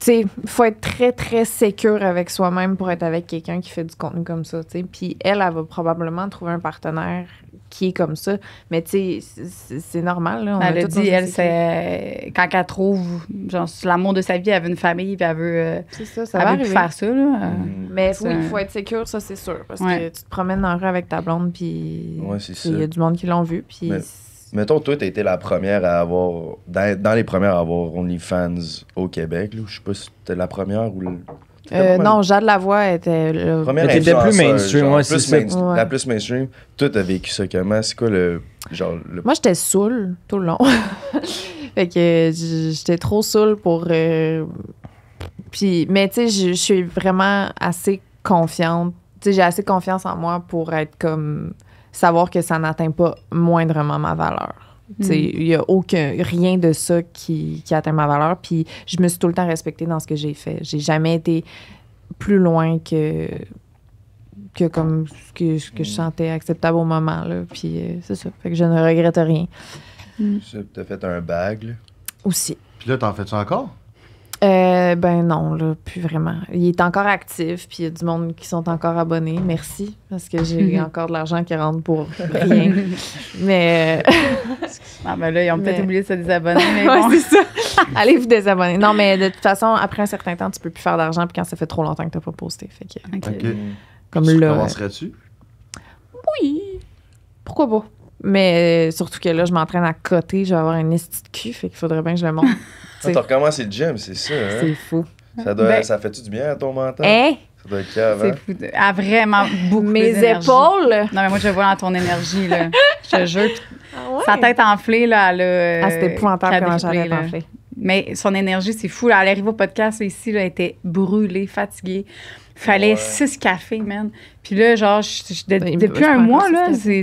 sais, faut être très, très sécure avec soi-même pour être avec quelqu'un qui fait du contenu comme ça, tu Puis elle, elle va probablement trouver un partenaire qui est comme ça. Mais tu c'est normal, là. elle a, dit, elle, c'est... Quand elle trouve, genre, l'amour de sa vie, elle veut une famille, puis elle veut... Euh, c'est ça, ça faire ça, là. Mm. Mais oui, il faut être sécure, ça, c'est sûr. Parce que tu te promènes en rue avec ta blonde, puis... Il y a du monde qui l'ont vu, puis... Mettons, toi, t'as été la première à avoir. Dans, les premières à avoir OnlyFans au Québec. Là, je sais pas si t'étais la première ou. Euh, non, Jade Lavoie était. Le... Première était plus mainstream, La plus mainstream. Toi, t'as vécu ça comment? C'est quoi le. Genre, Moi, j'étais saoule tout le long. fait que j'étais trop saoule pour. Euh, puis, mais tu sais, je suis vraiment assez confiante. Tu sais, j'ai assez confiance en moi pour être comme savoir que ça n'atteint pas moindrement ma valeur. Il n'y mm. a aucun, rien de ça qui, qui, atteint ma valeur. Puis je me suis tout le temps respectée dans ce que j'ai fait. J'ai jamais été plus loin que, que comme ce que, que, je sentais acceptable au moment. Là. Puis euh, c'est ça. Fait que je ne regrette rien. Mm. Tu as fait un bague. Aussi. Puis là, en fais-tu encore? Euh, ben non, là, plus vraiment. Il est encore actif, puis il y a du monde qui sont encore abonnés. Merci, parce que j'ai mhm. encore de l'argent qui rentre pour rien. mais. Euh, ah mais ben là, ils ont peut-être oublié de se désabonner. Mais bon. ça. Allez vous désabonner. Non, mais de toute façon, après un certain temps, tu peux plus faire d'argent, puis quand ça fait trop longtemps que tu n'as pas posté. Fait que. Comme là. Commencerais-tu? Oui. Pourquoi pas? Mais euh, surtout que là, je m'entraîne à côté, je vais avoir un esti de cul, fait qu'il faudrait bien que je le montre. Ah, t'as recommencé le gym, c'est ça. Hein? C'est fou. Ben- ça, fait-tu du bien à ton mental? Hein? Ça doit être grave, hein? fou. Ah, vraiment beaucoup Mes épaules? Non, mais moi, je vois dans ton énergie, là. je te jure. Ah sa tête enflée, là, le. Ah, c'était euh, épouvantable comment j'avais enflée. Mais son énergie, c'est fou. Là, elle arrive au podcast ici, là, elle était brûlée, fatiguée. Fallait six cafés, man. Puis là, genre, je, ben, depuis un mois, là, c'est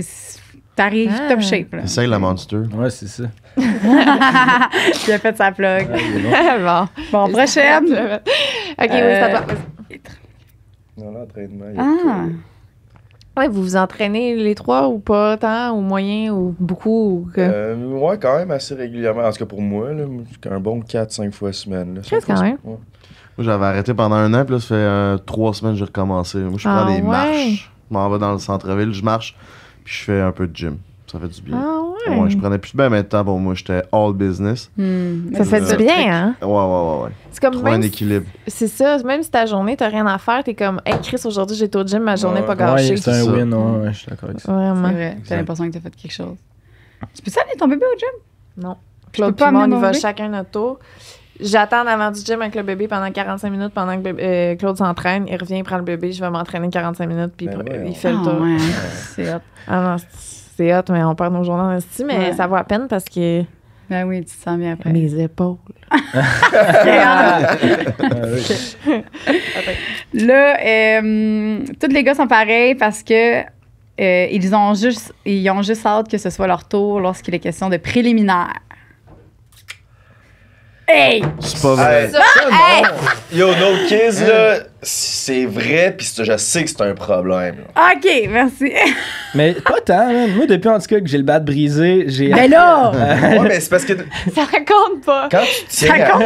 T'arrives top ah. shape. Là. Essaye la monster. Ouais, c'est ça. il a fait sa plug. bon. bon. prochaine. ok, oui, c'est à toi. Euh, non, l'entraînement. Ah. Tout. Hein. Ouais, vous vous entraînez les trois ou pas tant, ou moyen, ou beaucoup? Ou euh, quand même assez régulièrement. En tout cas, pour moi, là, un bon 4-5 fois semaine. Là, quand même. Moi, j'avais arrêté pendant un an, puis là, ça fait euh, trois semaines que j'ai recommencé. Moi, je prends ah, des marches. Je m'en vais dans le centre-ville, je marche. Puis je fais un peu de gym. Ça fait du bien. Ah ouais? je prenais plus bien mais de temps moi. J'étais all business. Hmm. Ça fait du bien, hein? Ouais, ouais, ouais. ouais. C'est comme un équilibre. c'est ça. Même si ta journée, t'as rien à faire, t'es comme, hey Chris, aujourd'hui j'étais au gym, ma journée n'est pas gâchée. Ouais, c'est un win, ouais, je suis d'accord avec ça. Vraiment. C'est vrai. T'as l'impression que t'as fait quelque chose. Tu peux ça aller ton bébé au gym? Non. Puis là, moi, on y va chacun notre tour. J'attends avant du gym avec le bébé pendant 45 minutes pendant que euh, Claude s'entraîne. Il revient, il prend le bébé. Je vais m'entraîner 45 minutes, puis ben il fait le ah, tour. Hein, c'est hot. Ah c'est hot, mais on perd nos journées en hein, mais ça vaut à peine parce que. Ben oui, tu te sens bien après. Mes épaules. Ah, là, euh, tous les gars sont pareils parce que euh, ils ont juste ils ont juste hâte que ce soit leur tour lorsqu'il est question de préliminaire. Hey! C'est pas vrai. Ah, Yo, No Kids, là, hein? c'est vrai, pis je sais que c'est un problème. OK, merci. Mais pas tant, Moi, depuis en tout cas que j'ai le bat brisé, j'ai. Mais ben là! Ouais, mais c'est parce que Ça raconte pas. quand tu tiens pas,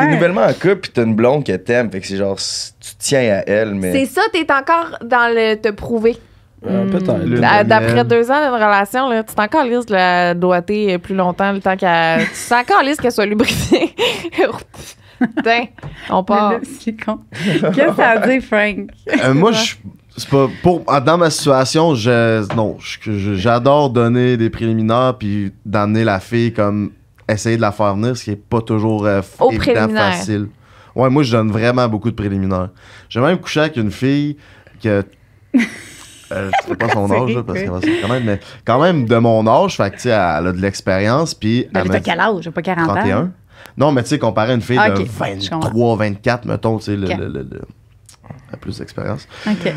t'es- nouvellement en couple, puis t'as une blonde que t'aimes, fait que c'est genre, tu tiens à elle, mais... C'est ça, t'es encore dans le te prouver. Euh, hmm. ah, d'après deux ans d'une relation, là, tu t'en de la doigter plus longtemps, le temps qu'elle. tu t'en qu'elle soit lubrifiée. Putain, on part. C'est con. Qu'est-ce que ça dit, Frank? Euh, moi, je c'est pas pour ah, dans ma situation je non j'adore donner des préliminaires puis d'amener la fille comme essayer de la faire venir ce qui est pas toujours euh, Au évident, facile ouais moi je donne vraiment beaucoup de préliminaires j'ai même couché avec une fille que euh, je pas son âge, parce qu'elle va se reconnaître, mais quand même de mon âge, fait que, tu elle a de l'expérience. Puis. Mais t'as quel âge? Pas 40 31. Non, mais tu sais, comparer à une fille de 23, 24, mettons, tu sais, le, la plus d'expérience. OK.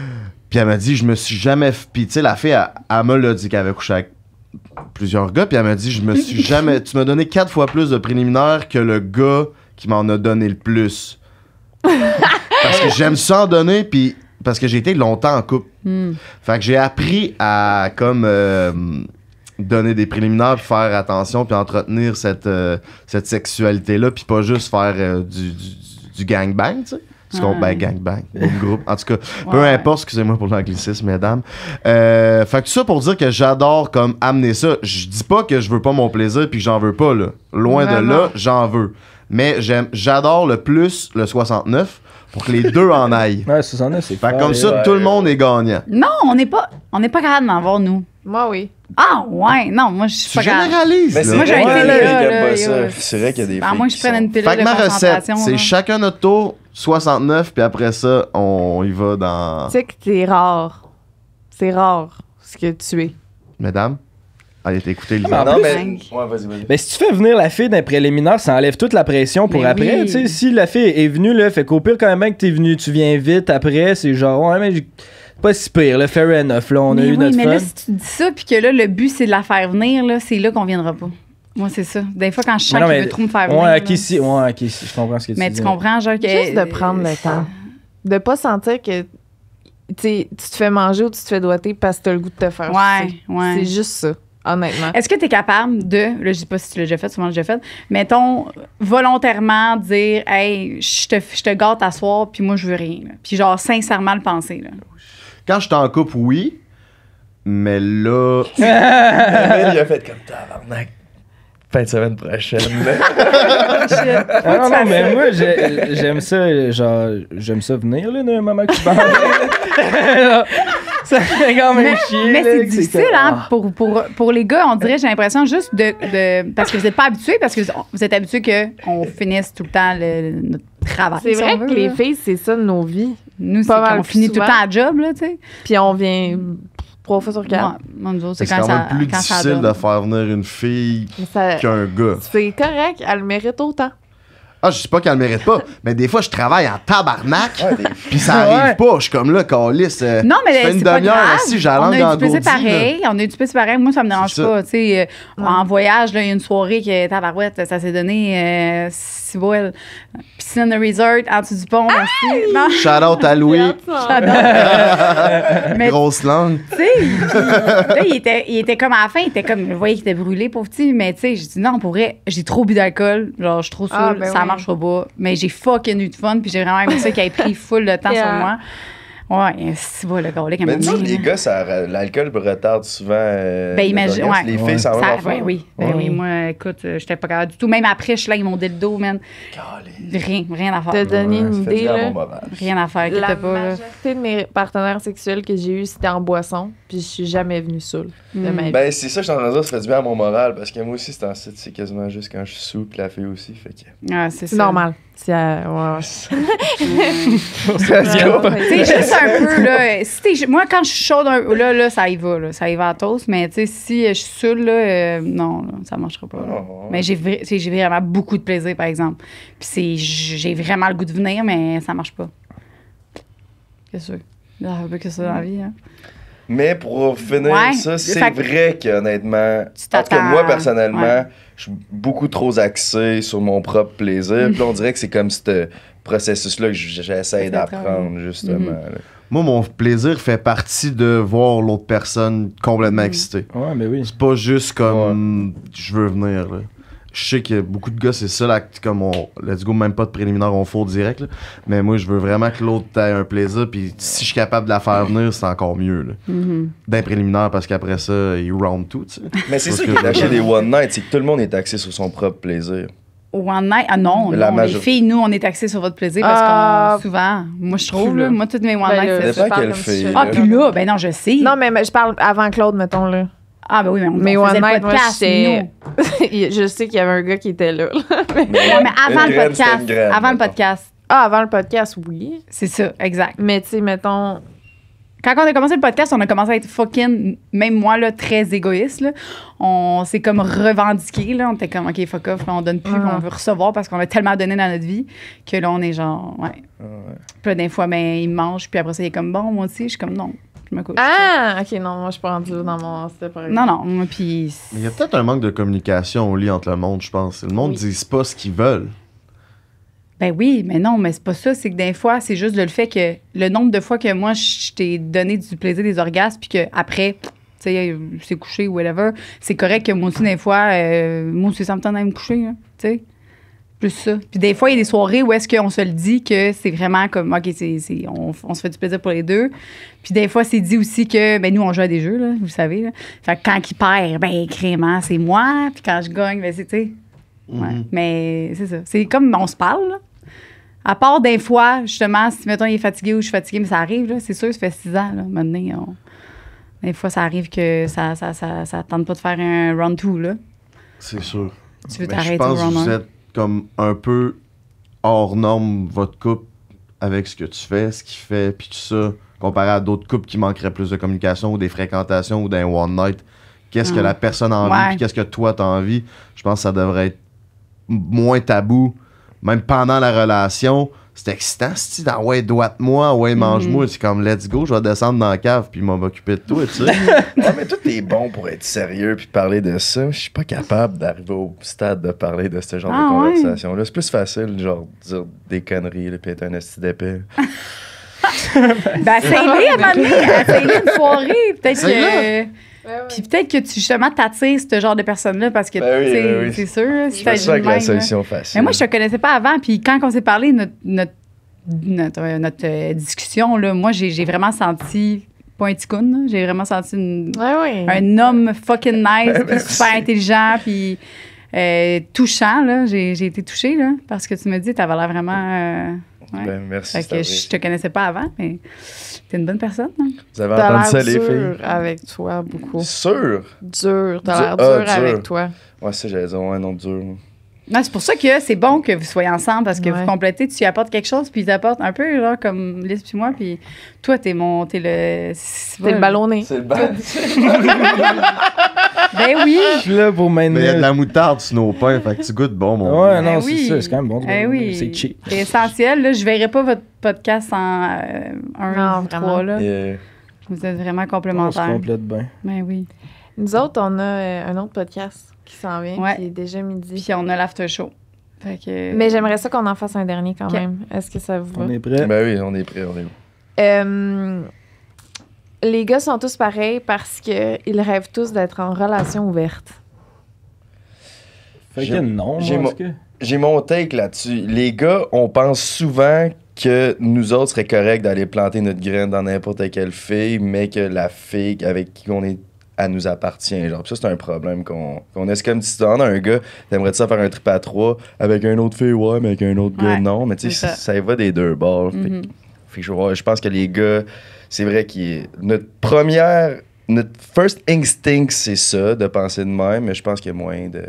Puis elle m'a dit, je me suis jamais. Puis tu sais, la fille, elle, me l'a dit qu'elle avait couché avec plusieurs gars, puis elle m'a dit, je me suis jamais. Tu m'as donné quatre fois plus de préliminaires que le gars qui m'en a donné le plus. Parce que j'aime ça en donner, puis parce que j'ai été longtemps en couple. Hmm. Fait que j'ai appris à comme euh, donner des préliminaires, faire attention, puis entretenir cette, euh, cette sexualité-là, puis pas juste faire euh, du, gang bang, gangbang, tu sais. Ce qu'on, ben, ah. gangbang, groupe. En tout cas, peu importe, excusez-moi pour l'anglicisme, mesdames. fait que ça pour dire que j'adore comme amener ça. Je dis pas que je veux pas mon plaisir puis que j'en veux pas, là. Loin de là, j'en veux. Mais j'aime, j'adore le plus le 69 pour que les deux en aillent. Ouais, ça, c'est Fait que comme ça, tout le monde est gagnant. Non, on n'est pas, on n'est pas capable d'en voir, nous. Moi, oui. Ah, ouais, non, moi, je suis pas capable. généralise là. Moi, j'ai un C'est vrai qu'il y a des ah, Moi, je prends une pilule Fait ma recette, c'est chacun notre tour, 69, puis après ça, on y va dans. Tu sais que t'es rare. C'est rare ce que tu es. Mesdames, Allez, t'écoutes, le ah, mais... si tu fais venir la fille d'un préliminaire, ça enlève toute la pression pour après. Si la fille est venue, là, fait qu'au pire, quand même que t'es venu, tu viens vite après, c'est genre, ouais, mais pas si pire, le fair enough, là, on a eu notre mais là, si tu dis ça, puis que là, le but, c'est de la faire venir, là, c'est là qu'on viendra pas. Moi, c'est ça. Des fois, quand je sens je veut trop me faire venir. Ouais, qui si, je comprends ce que tu dis. Mais tu comprends, genre, que. Juste de prendre le temps. De pas sentir que tu te fais manger ou tu te fais doigter parce que t'as le goût de te faire. Ouais, ouais. C'est juste ça honnêtement. Est-ce que tu es capable de, là, je sais pas si tu l'as déjà fait, souvent déjà fait, mettons, volontairement dire, hey, je te, je te gâte à soir, puis moi, je veux rien. Pis Puis genre, sincèrement le penser. Là. Quand je t'en coupe, oui. Mais là. il a fait comme Arnaque, Fin de semaine prochaine. Ah, non, non, mais moi, j'aime ça, genre, j'aime ça venir, là, maman moment que tu mais, Mais c'est difficile, hein, ah. pour, pour, pour, les gars, on dirait, j'ai l'impression juste de, Parce que vous n'êtes pas habitués, parce que vous êtes habitués qu'on finisse tout le temps le, notre travail. C'est vrai que les filles, c'est ça de nos vies. Nous, c'est qu'on finit tout le temps à job, là, tu sais. Puis on vient trois fois sur quatre. c'est quand, même plus difficile de faire venir une fille qu'un gars. C'est correct, elle le mérite autant. Ah, je sais pas qu'elle le mérite pas, mais des fois, je travaille en tabarnak, puis ça arrive pas. Je suis comme là, Calis. Euh, non, une demi-heure si j'allonge dans le pareil. On est eu du plaisir pareil. Moi, ça me dérange pas. Tu sais, euh, En voyage, il y a une soirée qui est tabarouette, ça s'est donné, euh, si well. Piscine Resort, en dessous du pont. Shout out à Louis. Grosse langue. Tu sais, il était, il était comme à la fin, il était comme, vous voyez qu'il était brûlé, pauvre petit, mais tu sais, j'ai dit non, on pourrait, j'ai trop bu d'alcool, genre, je suis trop ah, saoul, ben ça mais j'ai fucking eu de fun, puis j'ai vraiment aimé ça qui a pris full le temps sur moi. Ouais, si gars, le gars. tu les gars, l'alcool retarde souvent. Euh, ben, imagine. les filles, sans ça va. Ben oui, ben oui. Moi, écoute, euh, je n'étais pas capable du tout. Même après, je suis là, ils m'ont dit le dos, man. Rien, rien à faire. Te donner une idée. Là, rien à faire. La majorité de mes partenaires sexuels que j'ai eu c'était en boisson, puis je suis jamais venue saoule hmm. Ben, c'est ça, je t'en de dire. ça fait du bien à mon moral, parce que moi aussi, c'est en site, c'est quasiment juste quand je suis saoul, puis la fille aussi. Fait que. Ah, c'est normal c'est juste un peu, là, si moi, quand je suis chaude, là, là, ça y va, là, ça y va à tous mais si je suis seule, là, euh, non, ça ne marchera pas. Oh, mais j'ai vraiment beaucoup de plaisir, par exemple. Puis j'ai vraiment le goût de venir, mais ça marche pas. quest sûr. Il y a que ça dans la vie. Hein. Mais pour finir ça, c'est vrai qu'honnêtement, honnêtement tout moi personnellement, je suis beaucoup trop axé sur mon propre plaisir. Mm-hmm. Puis on dirait que c'est comme ce processus-là que j'essaie d'apprendre, justement. Mm-hmm. Moi, mon plaisir fait partie de voir l'autre personne complètement mm-hmm. excitée. Ouais, mais oui. C'est pas juste comme je veux venir je sais que beaucoup de gars, c'est ça, là, comme on, let's go, même pas de préliminaire, on fout direct. Mais moi, je veux vraiment que l'autre ait un plaisir. Puis si je suis capable de la faire venir, c'est encore mieux. Là. Mm-hmm. D'un préliminaire, parce qu'après ça, il round tout. Mais c'est ça qui est des one night, c'est que tout le monde est axé sur son propre plaisir. One night, ah non, les filles, nous, on est axé sur votre plaisir parce qu'on ah. souvent, moi je trouve, moi toutes mes one ben night, c'est pas Ah, puis là, ben non, je sais. Non, mais, mais je parle avant Claude, mettons là. Ah, ben oui, mais on, mais le podcast, je sais qu'il y avait un gars qui était là. avant le podcast. avant le podcast. Ah, avant le podcast, oui. C'est ça, exact. Mais tu sais, mettons. Quand on a commencé le podcast, on a commencé à être fucking, même moi, là, très égoïste. On s'est comme revendiqué. Là. On était comme, OK, fuck off, on donne plus, ah. on veut recevoir parce qu'on a tellement donné dans notre vie que là, on est genre, ouais. Ah, des fois, ben, il mange, puis après ça, il est comme, bon, moi aussi. Je suis comme, non, ah, ok, non, moi, je suis pas rendue dans mon step. Non, non, puis. Mais il y a peut-être un manque de communication au lit entre le monde, je pense. Le monde ne dit pas ce qu'ils veulent. Ben oui, mais non, mais c'est pas ça. C'est que des fois, c'est juste le fait que le nombre de fois que moi, je t'ai donné du plaisir des orgasmes, puis qu'après, tu sais, c'est couché ou whatever, c'est correct que moi aussi, des fois, euh, moi aussi, ça me tente à me coucher, hein, tu sais plus ça. Puis des fois, il y a des soirées où est-ce qu'on se le dit que c'est vraiment comme, OK, c'est, c'est on, se fait du plaisir pour les deux. Puis des fois, c'est dit aussi que, ben nous, on joue à des jeux, là, vous savez. Fait que quand il perd, ben crément, c'est moi. Puis quand je gagne, ben c'est, tu Ouais. Mm-hmm. Mais c'est ça. C'est comme on se parle, là. À part des fois, justement, si, mettons, il est fatigué ou je suis fatiguée, mais ça arrive, là, c'est sûr, ça fait six ans, là, maintenant, on... Des fois, ça arrive que ça ça, tente pas de faire un round two, là. C'est sûr. Tu veux ben, t'arrêter au comme un peu hors norme votre couple avec ce que tu fais, ce qu'il fait, puis tout ça, comparé à d'autres couples qui manqueraient plus de communication ou des fréquentations ou d'un one night. Qu'est-ce que mm. la personne a envie, puis qu'est-ce que toi t'as envie. Je pense que ça devrait être moins tabou, même pendant la relation, c'est excitant. Si dans « ouais, doite-moi, ouais, mange-moi, mhm. c'est comme let's go, je vais descendre dans la cave puis m'en occuper de toi, tu sais. non, mais tout est bon pour être sérieux puis parler de ça. Je suis pas capable d'arriver au stade de parler de ce genre ah de conversation-là. C'est plus facile, genre, dire des conneries puis être un esti d'épée. ben, c'est lui à un moment donné, euh, une soirée, peut-être que. Ouais, Puis peut-être que tu, justement, t'attires ce genre de personnes-là parce que, c'est ben c'est sûr. Hein, c'est que hein. Mais moi, je te connaissais pas avant. Puis quand on s'est parlé, notre, notre, notre, euh, euh, discussion, là, moi, j'ai vraiment senti pas un J'ai vraiment senti un homme fucking nice, super intelligent, puis euh, touchant. Là. J'ai, j'ai été touchée là, parce que tu me dis, tu avais l'air vraiment. Euh, ouais. Ben, merci. je te connaissais pas avant, mais tu es une bonne personne. Hein? Vous avez t'as entendu ça, les filles? dur avec toi, beaucoup. Sûr? Dur. Tu as l'air ah, dur, avec toi. Ouais, ça, j'ai dire, ouais, non, dur c'est pour ça que c'est bon que vous soyez ensemble parce que vous complétez, tu apportes quelque chose, puis ils apportent un peu, genre, comme Lise puis moi, puis toi, t'es mon. T'es le. le ballonné. C'est le ballonné. ben oui. Je suis là pour m'aider. Mais il y a de la moutarde sur nos pains, fait que tu goûtes bon, mon. Ouais, non, ben c'est ça, c'est quand même bon. Ben c'est cheap. C'est essentiel, là. Je verrai pas votre podcast en euh, un non, ou trois, là. Vous êtes vraiment complémentaires. On se bien. Ben oui. Nous autres, on a euh, un autre podcast qui s'en vient, qui est déjà midi. Puis on a l'after show. Mais j'aimerais ça qu'on en fasse un dernier quand même. Est-ce que ça vous On est prêt? Ben oui, on est prêt, on est euh, les gars sont tous pareils parce qu'ils rêvent tous d'être en relation ouverte. Fait que non, j'ai mon, mon take là-dessus. Les gars, on pense souvent que nous autres serait correct d'aller planter notre graine dans n'importe quelle fille, mais que la fille avec qui on est à nous appartient. Genre. ça, c'est un problème qu'on est est comme si tu en as un gars, t'aimerais ça faire un trip à trois avec un autre fille, ouais, mais avec un autre gars, non. Mais tu sais, ça. va des deux bords. fait, mm-hmm. je pense que les gars, c'est vrai que notre première, notre first instinct, c'est ça, de penser de même, mais je pense qu'il y a moins de.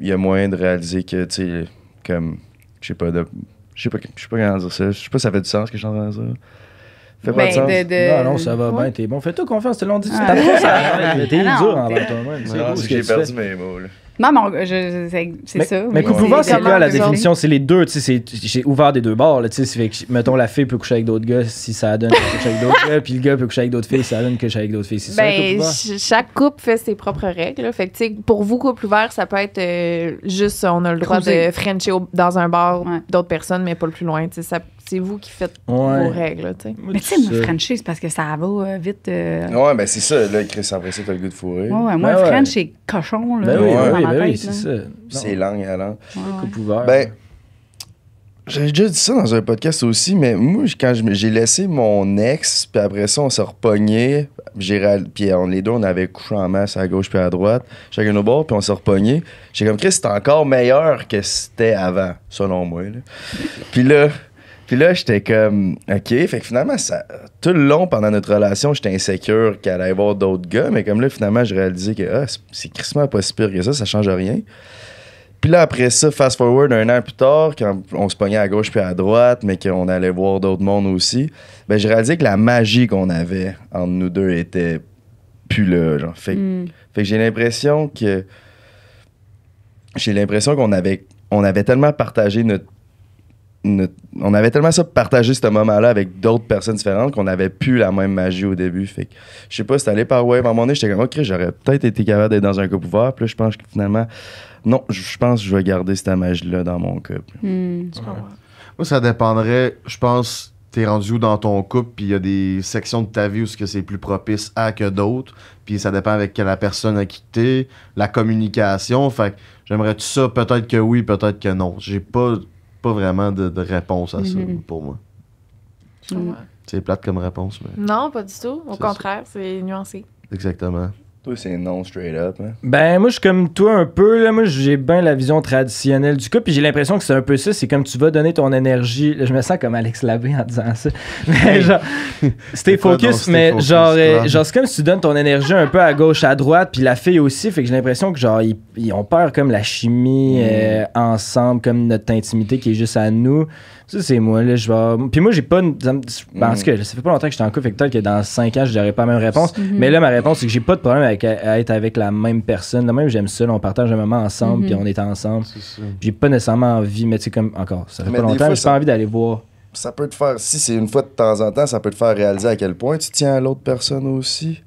Il y a moins de réaliser que, tu sais, comme, je sais pas, de. Je sais pas, je sais pas dire ça. Je sais pas si ça fait du sens que je suis Fais ben, de De, Non, non, ça va bien, t'es bon. Fais-toi confiance, c'est lundi. dit. Ah, t'es ah, dur toi-même. C'est j'ai perdu mes mots, là. Non, mais c'est ça. Mais couple ouvert, c'est quoi la définition? C'est les deux, j'ai ouvert des deux bords, mettons, la fille peut coucher avec d'autres gars si ça donne que avec d'autres gars, puis le gars peut coucher avec d'autres filles si ça donne que coucher avec d'autres filles. C'est ben, ça, chaque couple fait ses propres règles, Fait que, tu sais, pour vous, couple ouvert, ça peut être euh, juste, on a le droit de frencher dans un bar d'autres personnes, mais pas le plus loin, ça c'est vous qui faites vos règles. sais Mais tu sais, me franchise parce que ça va euh, vite. Euh. Ouais, mais ben, c'est ça. Là, Chris, après ça, t'as le goût de fourrer. Ouais, moi, le ben, French, c'est cochon. Là, ben oui, oui c'est ça. C'est langue à langue. Ouais. Ben, j'avais déjà dit ça dans un podcast aussi, mais moi, quand j'ai laissé mon ex, puis après ça, on s'est repogné. Puis on, les deux, on avait couché en masse à gauche puis à droite, chacun au bord, puis on s'est repogné. J'ai comme, Chris, c'est encore meilleur que c'était avant, selon moi. Puis là puis là, j'étais comme, OK. Fait que finalement, ça, tout le long pendant notre relation, j'étais insécure qu'elle allait voir d'autres gars. Mais comme là, finalement, je réalisais que ah, c'est crissement pas si pire que ça, ça change rien. Puis là, après ça, fast forward un an plus tard, quand on se pognait à gauche puis à droite, mais qu'on allait voir d'autres mondes aussi, ben, je réalisais que la magie qu'on avait entre nous deux était plus là. Genre. Fait, hmm. fait que j'ai l'impression que. J'ai l'impression qu'on avait, on avait tellement partagé notre on avait tellement ça partagé ce moment-là avec d'autres personnes différentes qu'on n'avait plus la même magie au début. Fait que, je sais pas, c'est allé par wave. À un moment donné, j'étais comme, OK, j'aurais peut-être été capable d'être dans un couple ouvert. Puis je pense que finalement, non, je pense que je vais garder cette magie-là dans mon couple. Hmm, Moi, ça dépendrait, je pense, t'es rendu où dans ton couple, puis il y a des sections de ta vie où c'est plus propice à que d'autres. Puis ça dépend avec la personne à quitté la communication. Fait jaimerais tout ça? Peut-être que oui, peut-être que non. J'ai pas pas vraiment de, réponse à ça mm-hmm. pour moi. C'est plate comme réponse. Mais... Non, pas du tout. Au contraire, c'est nuancé. Exactement. Toi, c'est non straight up. Hein? Ben, moi, je suis comme toi un peu. Là. Moi, j'ai bien la vision traditionnelle du coup Puis j'ai l'impression que c'est un peu ça. C'est comme tu vas donner ton énergie. je me sens comme Alex Labbé en disant ça. Mais genre, c'était focus. mais genre, euh, genre c'est comme si tu donnes ton énergie un peu à gauche, à droite. Puis la fille aussi. Fait que j'ai l'impression que, genre, ils, ont peur comme la chimie mm. euh, ensemble, comme notre intimité qui est juste à nous sais, c'est moi, là, je vais. Puis moi, j'ai pas. Une... Mm. Parce que ça fait pas longtemps que j'étais en couple, fait que que dans 5 ans, je n'aurais pas la même réponse. Mm-hmm. Mais là, ma réponse, c'est que j'ai pas de problème avec, à être avec la même personne. Là, même, j'aime ça, on partage un moment ensemble, puis mm-hmm. on est ensemble. J'ai pas nécessairement envie, mais tu sais, comme encore, ça fait pas longtemps, j'ai pas envie d'aller voir ça peut te faire, si c'est une fois de temps en temps, ça peut te faire réaliser à quel point tu tiens à l'autre personne aussi.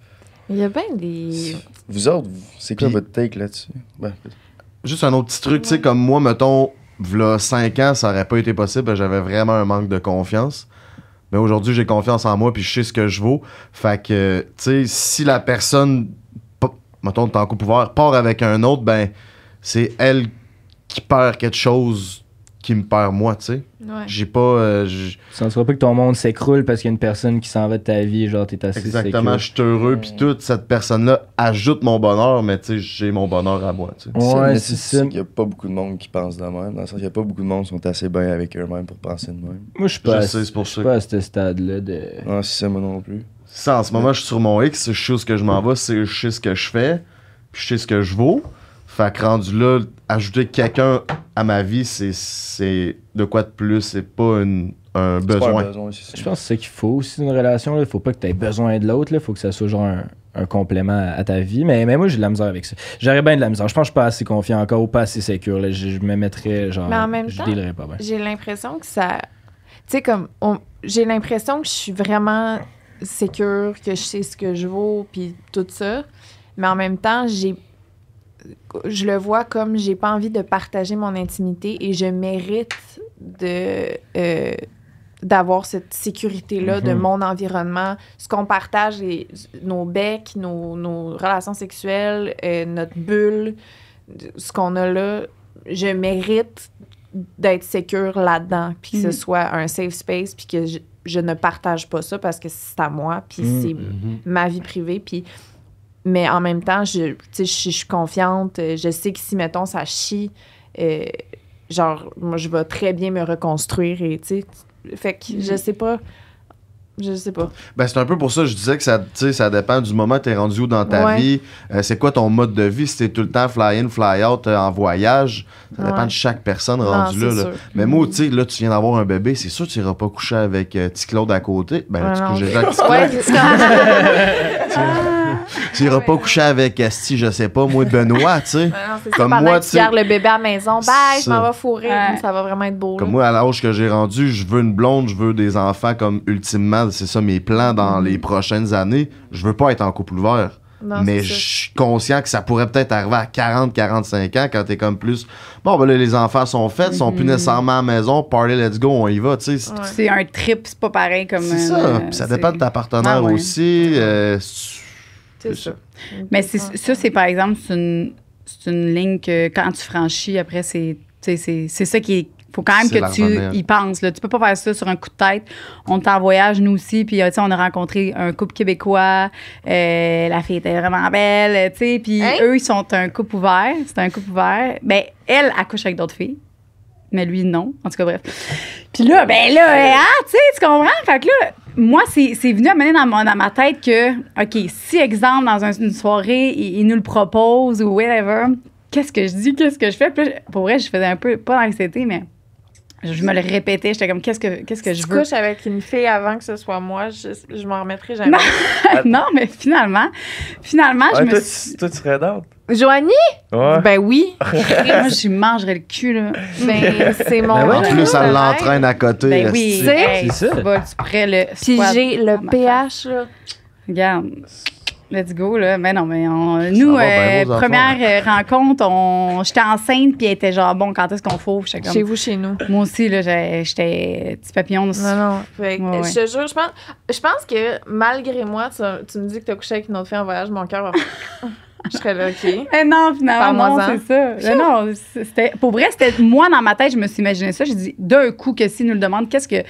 Il y a bien des. Vous autres, c'est quoi votre take là-dessus? Ben, Juste un autre petit truc, tu sais, comme moi, mettons, v'là 5 ans, ça aurait pas été possible. J'avais vraiment un manque de confiance. Mais aujourd'hui, j'ai confiance en moi puis je sais ce que je vaux. Fait que, tu sais, si la personne, mettons, de temps pouvoir, part avec un autre, ben, c'est elle qui perd quelque chose qui me perd moi, tu sais. Ouais. J'ai pas. ça euh, tu sera pas que ton monde s'écroule parce qu'il y a une personne qui s'en va de ta vie, genre t'es assez Exactement, je suis heureux, puis toute cette personne-là ajoute mon bonheur, mais tu sais, j'ai mon bonheur à moi, tu sais. Ouais, c'est ça. Il y a pas beaucoup de monde qui pense de même, dans le sens qu'il y a pas beaucoup de monde qui sont assez bien avec eux-mêmes pour penser de même. Moi, je suis pas, pas à ce stade-là de. Non, c'est moi non plus. Ça, en ce moment, je suis sur mon X, je sais où ce que je m'en vais, je sais ce que je fais, puis je sais ce que je vaux. Fait que rendu là, ajouter quelqu'un à ma vie, c'est de quoi de plus, c'est pas un besoin. je pense que c'est ce qu'il faut aussi d'une relation. Il faut pas que tu aies besoin de l'autre. Il faut que ça soit genre un, complément à, ta vie. Mais, mais moi, j'ai de la misère avec ça. J'aurais bien de la misère. Je pense que je suis pas assez confiant encore ou pas assez sécure. Je, me mettrais genre. Mais en même temps, pas J'ai l'impression que ça. Tu sais, comme. J'ai l'impression que je suis vraiment sécure, que je sais ce que je vaux, puis tout ça. Mais en même temps, j'ai je le vois comme j'ai pas envie de partager mon intimité et je mérite de euh, d'avoir cette sécurité-là de mhm. mon environnement. Ce qu'on partage, et nos becs, nos, relations sexuelles, euh, notre bulle, ce qu'on a là, je mérite d'être secure là-dedans, puis que ce mhm. soit un safe space, puis que je, ne partage pas ça parce que c'est à moi, puis mhm. c'est ma vie privée, puis mais en même temps, je, suis confiante. Je sais que si, mettons, ça chie, euh, genre, moi, je vais très bien me reconstruire. fait que je sais pas. Je sais pas. Ben, c'est un peu pour ça que je disais que ça, ça dépend du moment où tu es rendu où dans ta vie. Euh, c'est quoi ton mode de vie? Si t'es tout le temps fly-in, fly-out euh, en voyage, ça dépend de chaque personne rendue là, Mais moi, tu sais, là, tu viens d'avoir un bébé, c'est sûr que tu iras pas coucher avec petit Claude à côté. Ben, tu couches tu iras pas coucher avec Asti, je sais pas, moi, Benoît, tu sais. Comme moi, tu sais. le bébé à la maison, bye, je m'en vais fourrer, ça va vraiment être beau. Comme moi, à l'âge que j'ai rendu, je veux une blonde, je veux des enfants, comme ultimement, c'est ça mes plans dans mm-hmm. les prochaines années. Je veux pas être en couple ouvert. mais je suis conscient que ça pourrait peut-être arriver à 40, 45 ans quand tu es comme plus. Bon, ben là, les enfants sont faits, ils sont plus mm-hmm. nécessairement à la maison. Party, let's go, on y va, tu sais. C'est un trip, c'est pas pareil comme. C'est ça. Euh, ça dépend de ta partenaire ah aussi. Euh, mais ça, c'est par exemple, c'est une, ligne que quand tu franchis, après, c'est ça qui est. Faut quand même que tu y penses. Là. Tu peux pas faire ça sur un coup de tête. On t'en voyage, nous aussi. Puis, euh, on a rencontré un couple québécois. Euh, la fille était vraiment belle. Puis, hein? eux, ils sont un couple ouvert. C'est un couple ouvert. mais ben, elle accouche avec d'autres filles mais lui, non. En tout cas, bref. Puis là, ben là, ah, ah, tu sais, tu comprends? Fait que là, moi, c'est venu à mener dans, ma tête que, OK, si, exemple, dans une soirée, il, nous le propose ou whatever, qu'est-ce que je dis, qu'est-ce que je fais? Puis pour vrai, je faisais un peu, pas d'anxiété, mais je me le répétais. J'étais comme, qu'est-ce que, qu'est-ce que si je veux? tu couches avec une fille avant que ce soit moi, je, m'en remettrai jamais. non, mais finalement, finalement, je toi, me suis... tu serais d'autre. Joanie? Ben oui. Moi, je mangerais le cul, là. Ben, c'est ben mon. Ben ouais, en plus, ça l'entraîne à côté. Ben oui, ben, c'est ça. Tu Puis j'ai le pH, là. Regarde. Let's go, là. Mais ben non, mais on, nous, euh, première euh, rencontre, on, j'étais enceinte, puis elle était genre, bon, quand est-ce qu'on fourre? Chez vous, chez nous. Moi aussi, là, j'étais petit papillon. Non, non. Fait, je te jure, je pense, je pense que malgré moi, tu, tu me dis que t'as couché avec une autre fille en voyage, mon cœur va. je serais là, OK. Eh non, finalement, c'est ça. Eh non, c'était, pour vrai, c'était moi dans ma tête, je me suis imaginé ça. J'ai dit d'un coup que s'ils nous le demande? qu'est-ce que.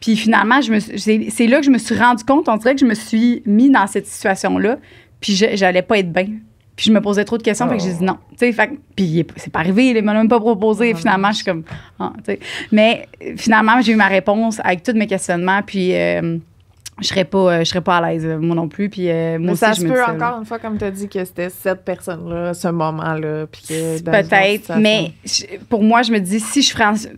Puis finalement, je me c'est, là que je me suis rendu compte, on dirait que je me suis mis dans cette situation-là, puis j'allais pas être bien. Puis je me posais trop de questions, fait que j'ai dit oh. non. fait, puis c'est pas arrivé, il m'a même pas proposé. Finalement, je suis comme. Ah, mais finalement, j'ai eu ma réponse avec tous mes questionnements, puis. Euh, je serais pas euh, je serais pas à l'aise euh, moi non plus puis euh, moi aussi, ça se peut encore une fois comme tu as dit que c'était cette personne là ce moment là puis peut-être mais pour moi je me dis si je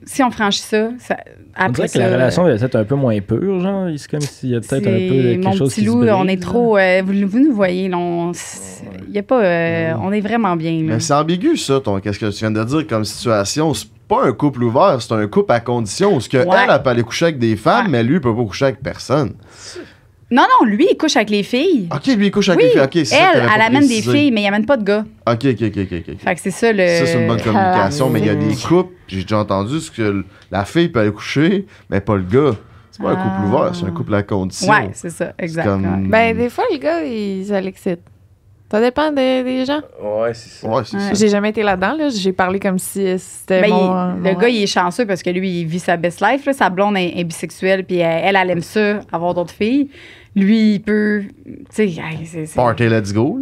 si on franchit ça, ça après on dirait que la relation est peut-être un peu moins pure genre c'est comme s'il y a peut-être un peu quelque mon chose petit qui loup, se on est trop vous, nous voyez là, on il y a pas on est vraiment bien mais c'est ambigu ça qu'est-ce que tu viens de dire comme situation pas un couple ouvert, c'est un couple à condition où ce elle, peut aller coucher avec des femmes, mais lui, il peut pas coucher avec personne. Non, non, lui, il couche avec les filles. OK, lui, il couche avec les filles. OK, elle, elle amène des filles, mais il amène pas de gars. OK, OK, OK, OK. c'est ça le. c'est une bonne communication, mais il y a des ah. couples, j'ai déjà entendu ce que la fille peut aller coucher, mais pas le gars. C'est pas un couple ah. ouvert, c'est un couple à condition. Ouais, c'est ça, exactement. Ben, des fois, le gars, il, ça ça dépend des, gens. Ouais, c'est ça. Ouais, J'ai jamais été là-dedans. Là. J'ai parlé comme si c'était ben, Le gars, il est chanceux parce que lui, il vit sa best life. Sa blonde est, bisexuelle, puis elle, elle, aime ça, avoir d'autres filles. Lui, il peut... Tu sais, c'est, c'est... Party, let's go.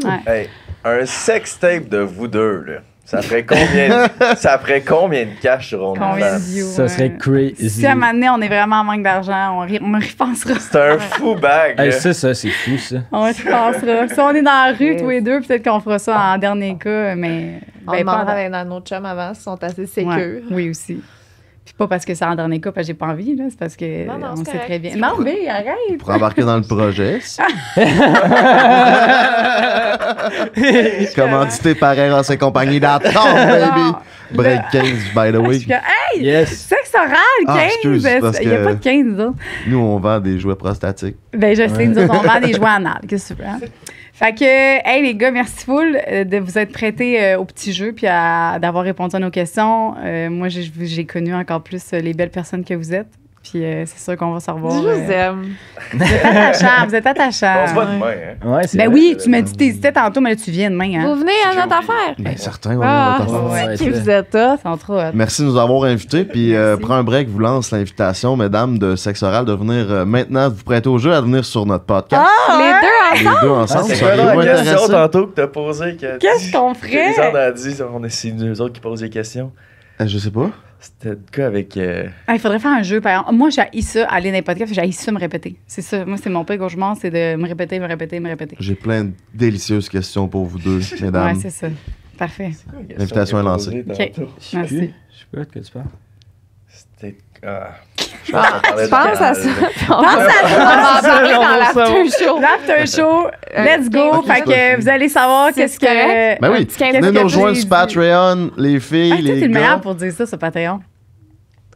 un sex tape de vous deux, là. Ça ferait combien, de, ça ferait combien de cash sur OnlyFans? Ça serait crazy. Si à un moment donné, on est vraiment en manque d'argent, on, on C'est un fou bag. C'est ça, c'est fou, ça. On repensera. si on est dans la rue tous les deux, peut-être qu'on fera ça en dernier cas, mais. On va ben, demandera à un chum avant, ils sont assez sécures. oui, aussi. Puis pas parce que c'est en dernier cas, parce que j'ai pas envie, là. C'est parce que on sait très bien. Non, mais arrête! Pour embarquer dans le projet. Commandité par Eros et compagnie dans baby. Break 15, by the way. hey, yes. sexe oral, 15. Ah, excuse, Il n'y a pas de 15, autres. Nous, on vend des jouets prostatiques. Ben, je sais, nous on vend des jouets anal. Qu'est-ce que tu veux? Hein? Fait que, hey les gars, merci full euh, de vous être prêtés euh, au petit jeu puis d'avoir répondu à nos questions. Euh, moi, j'ai connu encore plus les belles personnes que vous êtes. Puis euh, c'est sûr qu'on va se revoir. Je vous aime. Vous êtes attachants, vous êtes attachants. On se voit demain. Hein? Ouais, ben oui, tu m'as dit, t'hésitais tantôt, mais là, tu viens demain. Hein? Vous venez à ben, notre affaire. Ben, certains, ah, on va qui vous êtes là. Trop Merci de nous avoir invités. Puis euh, prends un break, vous lance l'invitation, mesdames, de Sexe Oral, de venir euh, maintenant vous prêter au jeu, à venir sur notre podcast. Ah, les deux ensemble. Les deux ensemble. c'est la question tantôt que as posée. Qu'est-ce qu'on ferait? Les a dit, on est nous autres qui posent des questions. Je sais pas. C'était le cas avec. Euh, ah, il faudrait faire un jeu. Par exemple. Moi, j'ai ça, aller dans les podcasts, j'ai ça me répéter. C'est ça. Moi, c'est mon pire cauchemar, c'est de me répéter, me répéter, me répéter. J'ai plein de délicieuses questions pour vous deux, mesdames. Ouais, c'est ça. Parfait. L'invitation est lancée. OK. Merci. Je peux être que tu parles. C'était ah. Bah, Je pense à ça. On à ça. On va en parler dans l'after show. L'after show, let's go. fait que vous allez savoir qu'est-ce que. ben oui, venez nous rejoindre sur Patreon, les filles. Ah, les gars. le meilleur pour dire ça sur Patreon.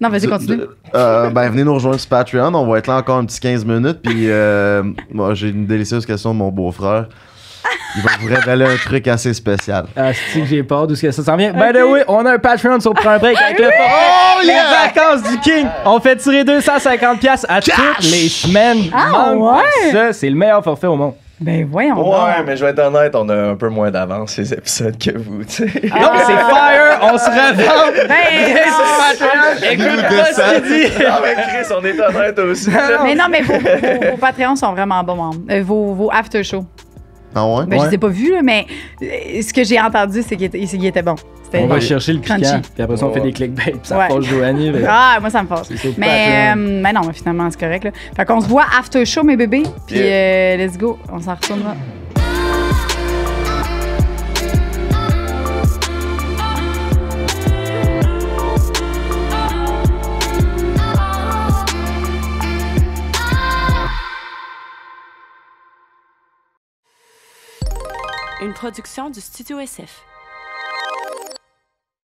Non, vas-y, continue. Euh, ben, venez nous rejoindre sur Patreon. On va être là encore un petit 15 minutes. Puis, euh, moi, j'ai une délicieuse question de mon beau-frère. Il va vous révéler un truc assez spécial. Ah, c'est que j'ai peur d'où ça s'en vient. Okay. By the way, on a un Patreon sur prend un break avec le forfait. Oh, les vacances du King. On fait tirer 250$ à toutes les semaines. Ah, ouais. Ça, c'est le meilleur forfait au monde. Ben voyons. Ouais, mais je vais être honnête, on a un peu moins d'avance ces épisodes que vous. Ah. Non, c'est fire, on se revend. Ben, écoute pas ce qu'il dit. Non, Chris, on est honnête aussi. mais non, mais vos, Patreons sont vraiment bons membres. Hein. Euh, vos, vos after show ah ouais? Ben, je ne les ai pas vus, mais euh, ce que j'ai entendu, c'est qu'il était, bon. On va chercher le piquant, puis après ça, on fait des clickbait, puis ça me fasse, Joanie. Ah, moi, ça me passe. Mais, euh, mais non, finalement, c'est correct. Là. Fait qu'on se voit after show, mes bébés, puis euh, let's go, on s'en retournera. une production du Studio SF.